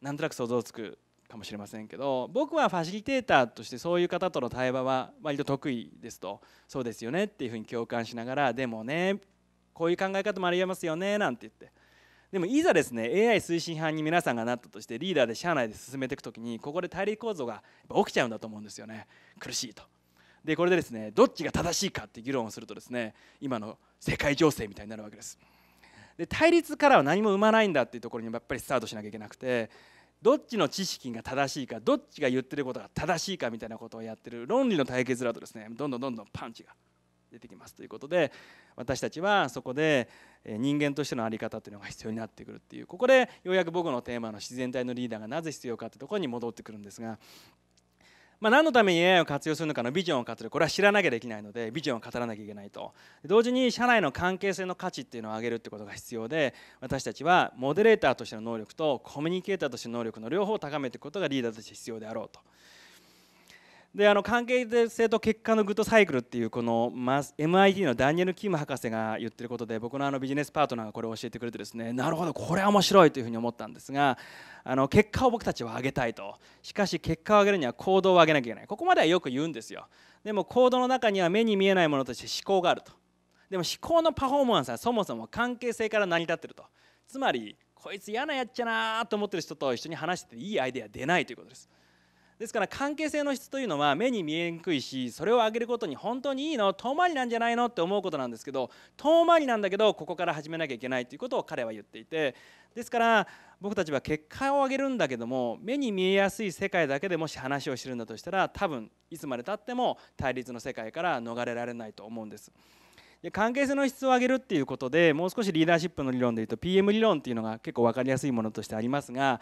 なんとなく想像つくかもしれませんけど僕はファシリテーターとしてそういう方との対話は割と得意ですとそうですよねっていうふうに共感しながらでもねこういう考え方もありえますよねなんて言ってでもいざですね AI 推進班に皆さんがなったとしてリーダーで社内で進めていく時にここで対立構造が起きちゃうんだと思うんですよね苦しいと。でこれでですねどっちが正しいかって議論をするとですね今の世界情勢みたいになるわけです。で対立からは何も生まないんだっていうところにやっぱりスタートしなきゃいけなくてどっちの知識が正しいかどっちが言ってることが正しいかみたいなことをやってる論理の対決だとですねどんどんどんどんパンチが出てきますということで私たちはそこで人間としての在り方というのが必要になってくるっていうここでようやく僕のテーマの自然体のリーダーがなぜ必要かってところに戻ってくるんですがまあ、何のために AI を活用するのかのビジョンを語るこれは知らなきゃできないのでビジョンを語らなきゃいけないと同時に社内の関係性の価値っていうのを上げるってことが必要で私たちはモデレーターとしての能力とコミュニケーターとしての能力の両方を高めていくことがリーダーとして必要であろうと。であの関係性と結果のグッドサイクルっていうこの MIT のダニエル・キム博士が言ってることで僕のあのビジネスパートナーがこれを教えてくれてですねなるほどこれは面白いというふうに思ったんですがあの結果を僕たちは上げたいとしかし結果を上げるには行動を上げなきゃいけないここまではよく言うんですよでも行動の中には目に見えないものとして思考があるとでも思考のパフォーマンスはそもそも関係性から成り立ってるとつまりこいつ嫌なやっちゃなと思ってる人と一緒に話してていいアイデア出ないということですですから関係性の質というのは目に見えにくいしそれを上げることに本当にいいの遠回りなんじゃないのって思うことなんですけど遠回りなんだけどここから始めなきゃいけないということを彼は言っていてですから僕たちは結果を上げるんだけども目に見えやすい世界だけでもし話をしてるんだとしたら多分いつまでたっても対立の世界から逃れられないと思うんです。で関係性の質を上げるっていうことでもう少しリーダーシップの理論でいうと PM 理論っていうのが結構分かりやすいものとしてありますが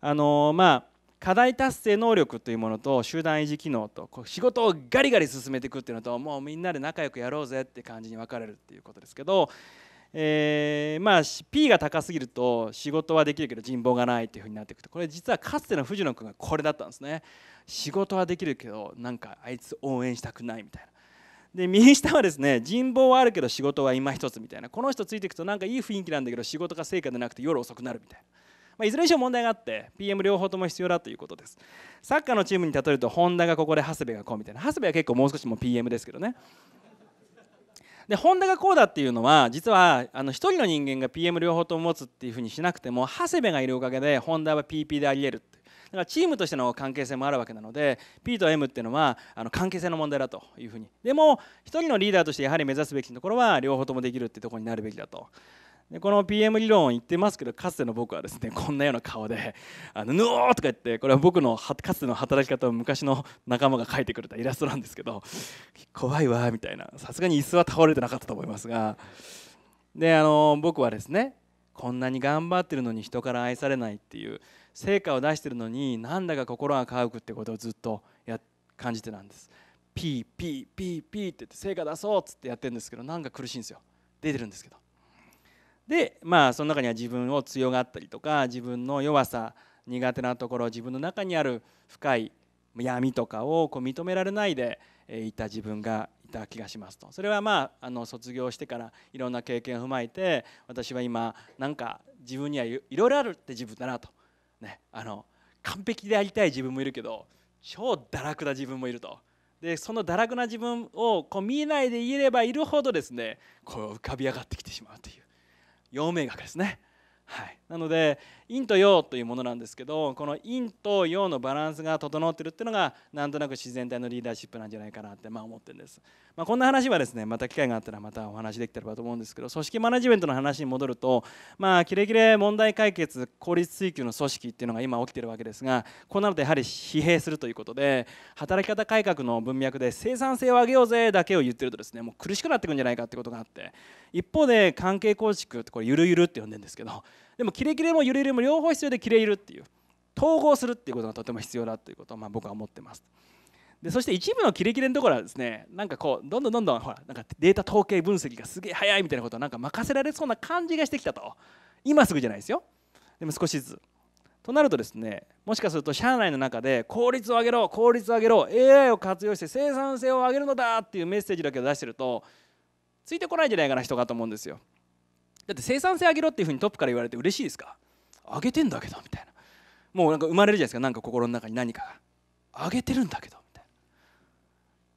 あのまあ課題達成能力というものと集団維持機能とこう仕事をガリガリ進めていくっていうのともうみんなで仲良くやろうぜって感じに分かれるっていうことですけど、えー、まあ P が高すぎると仕事はできるけど人望がないっていうふうになっていくとこれ実はかつての藤野君がこれだったんですね仕事はできるけどなんかあいつ応援したくないみたいな。で右下はですね人望はあるけど仕事は今一つみたいなこの人ついていくとなんかいい雰囲気なんだけど仕事が成果でなくて夜遅くなるみたいな。まあ、いずれにしろ問題があって PM 両方とも必要だということですサッカーのチームに例えるとホンダがここで長谷部がこうみたいな長谷部は結構もう少しも PM ですけどねでホンダがこうだっていうのは実はあの1人の人間が PM 両方とも持つっていうふうにしなくても長谷部がいるおかげでホンダは PP であり得るってだからチームとしての関係性もあるわけなので P と M っていうのはあの関係性の問題だというふうにでも1人のリーダーとしてやはり目指すべきところは両方ともできるってとこになるべきだとでこの PM 理論言ってますけどかつての僕はですね こんなような顔で「あのぬおー!」とか言ってこれは僕のかつての働き方を昔の仲間が描いてくれたイラストなんですけど怖いわみたいなさすがに椅子は倒れてなかったと思いますがであの僕はですねこんなに頑張ってるのに人から愛されないっていう成果を出してるのになんだか心が乾くってことをずっとや感じてたんです。ピーピーピーピーって言って成果出そうっつってやってるんですけどなんか苦しいんですよ出てるんですけどでまあその中には自分を強がったりとか自分の弱さ苦手なところ自分の中にある深い闇とかをこう認められないでいた自分がいた気がしますとそれはまああの卒業してからいろんな経験を踏まえて私は今なんか自分にはいろいろあるって自分だなと、ね、あの完璧でありたい自分もいるけど超堕落な自分もいると。でその堕落な自分をこう見えないでいればいるほどですねこう浮かび上がってきてしまうという陽明学ですね。はい、なので、陰と陽というものなんですけどこの陰と陽のバランスが整ってるっていうのがなんとなく自然体のリーダーシップなんじゃないかなってまあ思ってるんです、まあ、こんな話はですねまた機会があったらまたお話できたらと思うんですけど組織マネジメントの話に戻るとまあキレキレ問題解決効率追求の組織っていうのが今起きてるわけですがこうなるとやはり疲弊するということで働き方改革の文脈で生産性を上げようぜだけを言ってるとですねもう苦しくなってくんじゃないかってことがあって一方で関係構築ってこれゆるゆるって呼んでるんですけどでもキレキレもゆるゆるも両方必要でキレゆるっていう統合するっていうことがとても必要だということをまあ僕は思ってますでそして一部のキレキレのところはですねなんかこうどんどんどんどんほらなんかデータ統計分析がすげえ早いみたいなことをなんか任せられそうな感じがしてきたと今すぐじゃないですよでも少しずつとなるとですねもしかすると社内の中で効率を上げろ効率を上げろ AI を活用して生産性を上げるのだっていうメッセージだけを出してるとついてこないんじゃないかな人かと思うんですよだって生産性上げろっていうふうにトップから言われて嬉しいですか上げてんだけどみたいなもうなんか生まれるじゃないですかなんか心の中に何かが上げてるんだけどみたい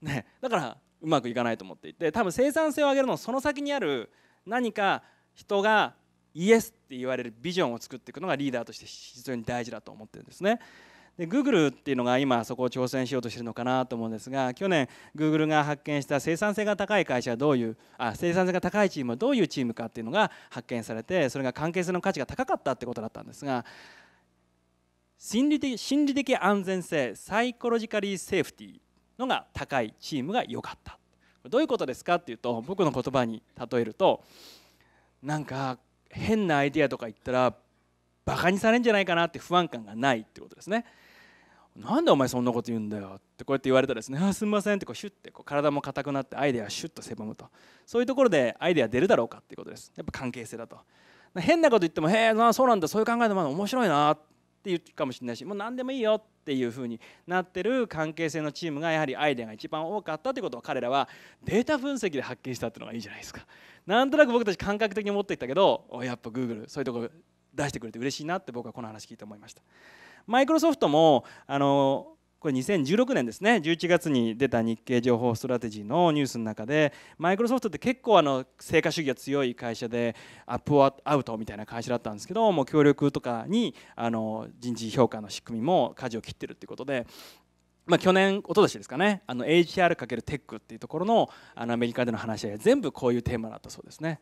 なねだからうまくいかないと思っていて多分生産性を上げるのその先にある何か人がイエスって言われるビジョンを作っていくのがリーダーとして非常に大事だと思ってるんですね。で Google っていうのが今そこを挑戦しようとしてるのかなと思うんですが去年 Google が発見した生産性が高い会社はどういうあ生産性が高いチームはどういうチームかっていうのが発見されてそれが関係性の価値が高かったってことだったんですが心理的心理的安全性サイコロジカリーセーフティーのが高いチームが良かったどういうことですかっていうと僕の言葉に例えるとなんか変なアイディアとか言ったらバカにされるんじゃないかなって不安感がないってことですね。なんでお前そんなこと言うんだよってこうやって言われたらですねあすみませんってこうシュッてこう体も硬くなってアイデアシュッと狭むとそういうところでアイデア出るだろうかっていうことですやっぱ関係性だと変なこと言っても「へえそうなんだそういう考えでまだ面白いな」って言うかもしれないしもう何でもいいよっていうふうになってる関係性のチームがやはりアイデアが一番多かったってことを彼らはデータ分析で発見したっていうのがいいじゃないですかなんとなく僕たち感覚的に思ってきたけどやっぱ Google そういうとこ出してくれて嬉しいなって僕はこの話聞いて思いました。マイクロソフトもあのこれ2016年ですね11月に出た日経情報ストラテジーのニュースの中でマイクロソフトって結構あの成果主義が強い会社でアップアウトみたいな会社だったんですけどもう協力とかにあの人事評価の仕組みも舵を切ってるっていうことでまあ、去年、おととしですかね、HR×TECH っていうところのあのアメリカでの話し合い全部こういうテーマだったそうですね。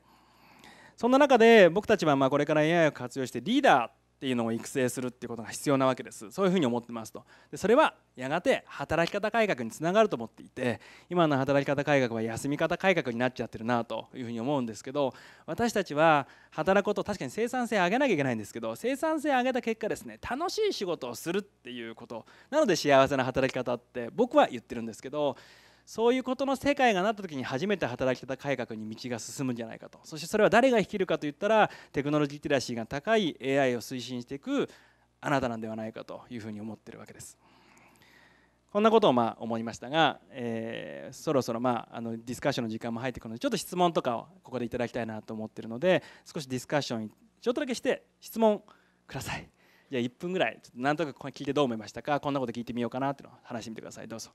そんな中で僕たちはまあこれから AI を活用してリーダーっていうのを育成するっていうことが必要なわけですそういうふうに思ってますとでそれはやがて働き方改革につながると思っていて今の働き方改革は休み方改革になっちゃってるなというふうに思うんですけど私たちは働くこと確かに生産性上げなきゃいけないんですけど生産性上げた結果ですね楽しい仕事をするっていうことなので幸せな働き方って僕は言ってるんですけどそういうことの世界がなった時に初めて働き方改革に道が進むんじゃないかとそしてそれは誰が引きるかといったらテクノロジーリテラシーが高い AI を推進していくあなたなんではないかというふうに思ってるわけです。こんなことをま思いましたが、えー、そろそろまああのディスカッションの時間も入ってくるのでちょっと質問とかをここでいただきたいなと思ってるので少しディスカッションちょっとだけして質問ください。じゃあ1分ぐらいちょっとなんとなく聞いてどう思いましたかこんなこと聞いてみようかなっていうのを話してみてくださいどうぞ。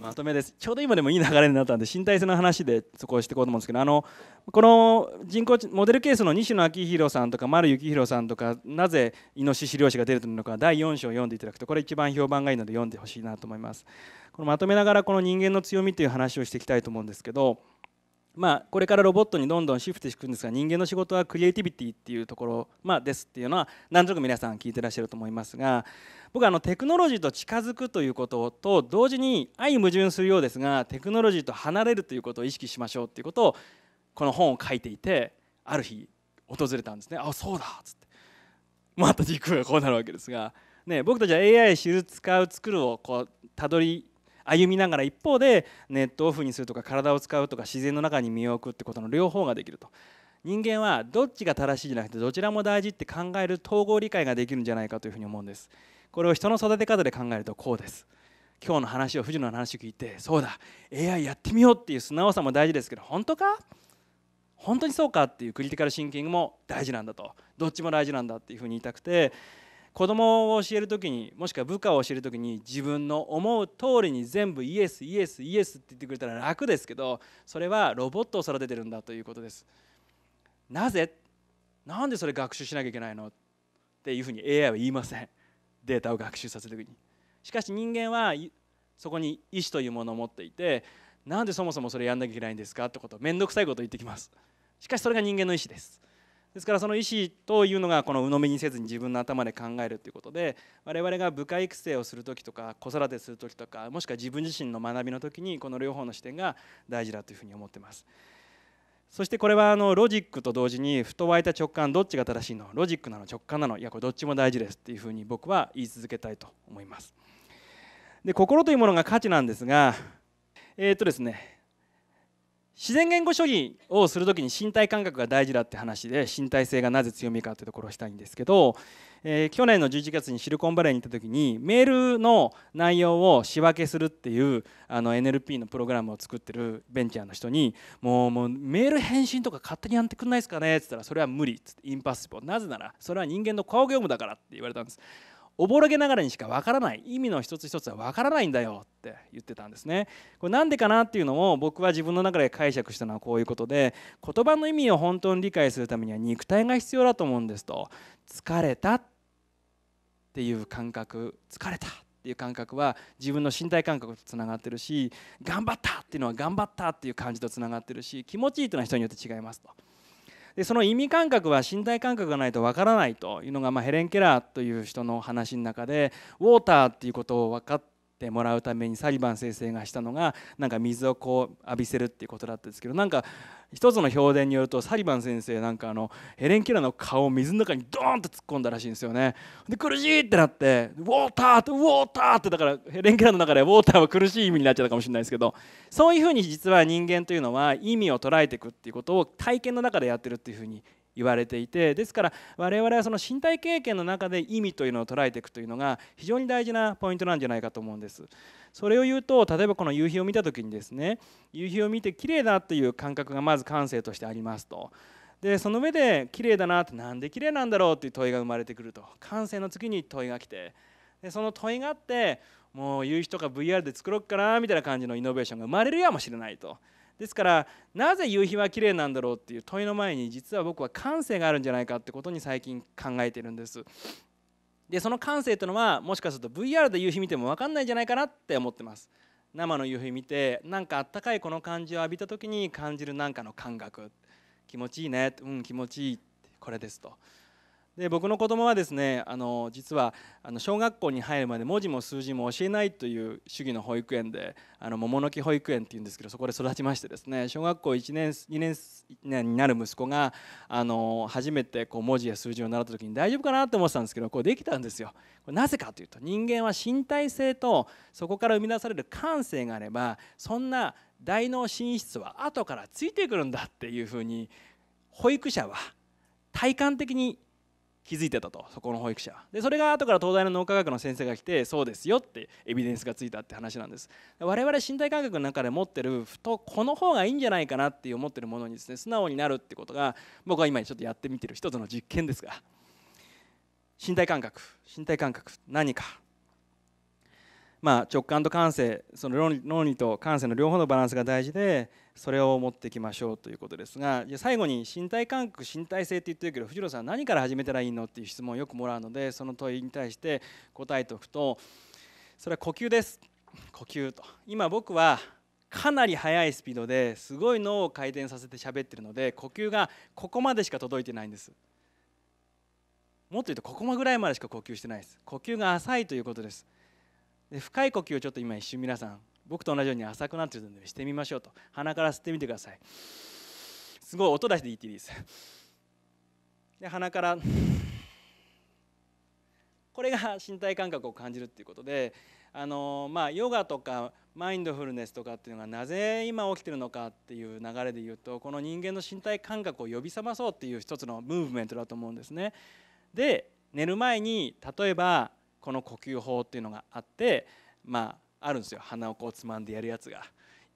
まとめですちょうど今でもいい流れになったんで身体性の話でそこをしていこうと思うんですけどあのこの人工モデルケースの西野昭弘さんとか丸幸宏さんとかなぜイノシシ漁師が出るのか第4章を読んでいただくとこれ一番評判がいいので読んでほしいなと思います。このまとめながらこの人間の強みっていう話をしていきたいと思うんですけどまあ、これからロボットにどんどんシフトしていくんですが人間の仕事はクリエイティビティっていうところ、まあ、ですっていうのは何となく皆さん聞いてらっしゃると思いますが僕はあのテクノロジーと近づくということと同時に相矛盾するようですがテクノロジーと離れるということを意識しましょうっていうことをこの本を書いていてある日訪れたんですねあそうだっつってまた軸がこうなるわけですが、ね、僕たちは AI 知る使う作るをこうたどり歩みながら一方でネットオフにするとか体を使うとか自然の中に身を置くってことの両方ができると人間はどっちが正しいじゃなくてどちらも大事って考える統合理解ができるんじゃないかというふうに思うんですこれを人の育て方で考えるとこうです今日の話を藤野の話を聞いてそうだ AI やってみようっていう素直さも大事ですけど本当か本当にそうかっていうクリティカルシンキングも大事なんだとどっちも大事なんだっていうふうに言いたくて子供を教える時にもしくは部下を教える時に自分の思う通りに全部イエスイエスイエスって言ってくれたら楽ですけどそれはロボットを育ててるんだということです。なぜなんでそれ学習しなきゃいけないのっていうふうに AI は言いませんデータを学習させる時に。しかし人間はそこに意思というものを持っていてなんでそもそもそれやんなきゃいけないんですかってこと面倒くさいことを言ってきます。しかしそれが人間の意思です。ですからその意思というのがこの鵜呑みにせずに自分の頭で考えるということで我々が部下育成をする時とか子育てする時とかもしくは自分自身の学びの時にこの両方の視点が大事だというふうに思ってます。そしてこれはあのロジックと同時にふと湧いた直感どっちが正しいのロジックなの直感なのいやこれどっちも大事ですっていうふうに僕は言い続けたいと思います。で心というものが価値なんですがえっ、とですね自然言語処理をする時に身体感覚が大事だって話で身体性がなぜ強みかってところをしたいんですけど、えー、去年の11月にシリコンバレーに行った時にメールの内容を仕分けするっていうあの NLP のプログラムを作ってるベンチャーの人にもうもうメール返信とか勝手にやってくんないですかねっつったらそれは無理っつってインパッシブルなぜならそれは人間の顔業務だからって言われたんですおぼろげながらにしかわからない意味の一つ一つはわからないんだよって言ってたんですねこれなんでかなっていうのも僕は自分の中で解釈したのはこういうことで言葉の意味を本当に理解するためには肉体が必要だと思うんですと疲れたっていう感覚疲れたっていう感覚は自分の身体感覚とつながってるし頑張ったっていうのは頑張ったっていう感じとつながってるし気持ちいいというのは人によって違いますと。でその意味感覚は身体感覚がないとわからないというのが、まあ、ヘレン・ケラーという人の話の中でウォーターっていうことを分かっててもらうためにサリバン先生がしたのがなんか水をこう浴びせるっていうことだったんですけどなんか一つの評伝によるとサリバン先生なんかあのヘレン・ケラーの顔を水の中にドーンと突っ込んだらしいんですよね。で苦しいってなってウォーターとウォーターってだからヘレン・ケラーの中でウォーターは苦しい意味になっちゃったかもしれないですけどそういうふうに実は人間というのは意味を捉えていくっていうことを体験の中でやってるっていうふうに言われていてですから我々はその身体経験の中で意味というのを捉えていくというのが非常に大事なポイントなんじゃないかと思うんです。それを言うと例えばこの夕日を見た時にですね夕日を見て綺麗だという感覚がまず感性としてありますと。でその上で綺麗だなって何で綺麗なんだろうっていう問いが生まれてくると感性の次に問いが来てでその問いがあってもう夕日とか VR で作ろうかなみたいな感じのイノベーションが生まれるやもしれないとですからなぜ夕日は綺麗なんだろうっていう問いの前に実は僕は感性があるんじゃないかってことに最近考えてるんです。でその感性というのはもしかすると VR で夕日見ても分かんないんじゃないかなって思ってます。生の夕日見てなんかあったかいこの感じを浴びた時に感じるなんかの感覚気持ちいいねうん気持ちいいこれですとで僕の子供はですねあの実はあの小学校に入るまで文字も数字も教えないという主義の保育園であの桃の木保育園っていうんですけどそこで育ちましてですね小学校1年2年になる息子があの初めてこう文字や数字を習った時に大丈夫かなと思ってたんですけどこれできたんですよ。これなぜかというと人間は身体性とそこから生み出される感性があればそんな大脳進出は後からついてくるんだっていうふうに保育者は体感的に気づいてたとそこの保育者でそれが後から東大の脳科学の先生が来てそうですよってエビデンスがついたって話なんです我々身体感覚の中で持ってるふとこの方がいいんじゃないかなって思ってるものにですね素直になるってことが僕は今ちょっとやってみてる一つの実験ですが身体感覚身体感覚何かまあ直感と感性その論理と感性の両方のバランスが大事でそれを持ってきましょうということですが最後に身体感覚身体性って言ってるけど藤野さん何から始めたらいいのっていう質問をよくもらうのでその問いに対して答えておくとそれは呼吸です呼吸と今僕はかなり速いスピードですごい脳を回転させて喋ってるので呼吸がここまでしか届いてないんですもっと言うとここまぐらいまでしか呼吸してないです呼吸が浅いということですで深い呼吸をちょっと今一瞬皆さん僕と同じように浅くなってるのでしてみましょうと鼻から吸ってみてくださいすごい音出してっていいですで鼻からこれが身体感覚を感じるっていうことであのまあヨガとかマインドフルネスとかっていうのがなぜ今起きてるのかっていう流れで言うとこの人間の身体感覚を呼び覚まそうっていう一つのムーブメントだと思うんですね。で寝る前に例えばこの呼吸法っていうのがあってまああるんですよ鼻をこうつまんでやるやつが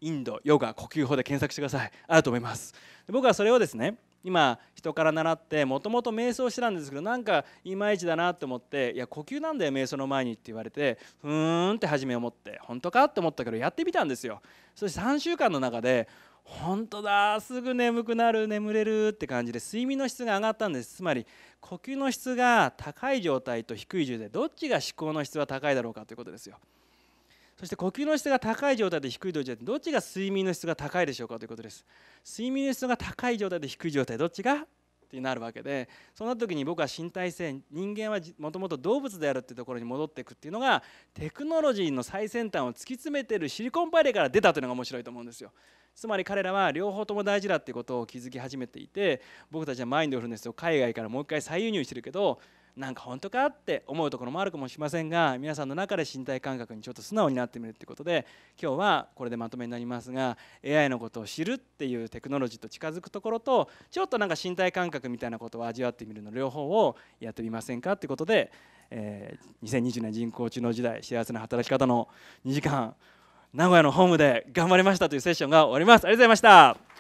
インドヨガ呼吸法で検索してくださいあると思います僕はそれをですね今人から習ってもともと瞑想してたんですけどなんかいまいちだなと思って「いや呼吸なんだよ瞑想の前に」って言われて「ふーん」って初め思って「本当か?」って思ったけどやってみたんですよそして3週間の中で「本当だすぐ眠くなる眠れる」って感じで睡眠の質が上がったんですつまり呼吸の質が高い状態と低い状態どっちが思考の質は高いだろうかということですよ。そして呼吸の質が高い状態で低い状態どっちが睡眠の質が高いでしょうかということです睡眠の質が高い状態で低い状態どっちがってなるわけでそんな時に僕は身体性人間はもともと動物であるってところに戻っていくっていうのがテクノロジーの最先端を突き詰めてるシリコンバレーから出たというのが面白いと思うんですよ。つまり彼らは両方とも大事だっていうことを気づき始めていて僕たちはマインドフルネスを海外からもう一回再輸入してるけどなんか本当かって思うところもあるかもしれませんが皆さんの中で身体感覚にちょっと素直になってみるってことで今日はこれでまとめになりますが AI のことを知るっていうテクノロジーと近づくところとちょっとなんか身体感覚みたいなことを味わってみるの両方をやってみませんかってことで、えー、2020年人工知能時代幸せな働き方の2時間名古屋のホームで頑張りましたというセッションが終わります。ありがとうございました。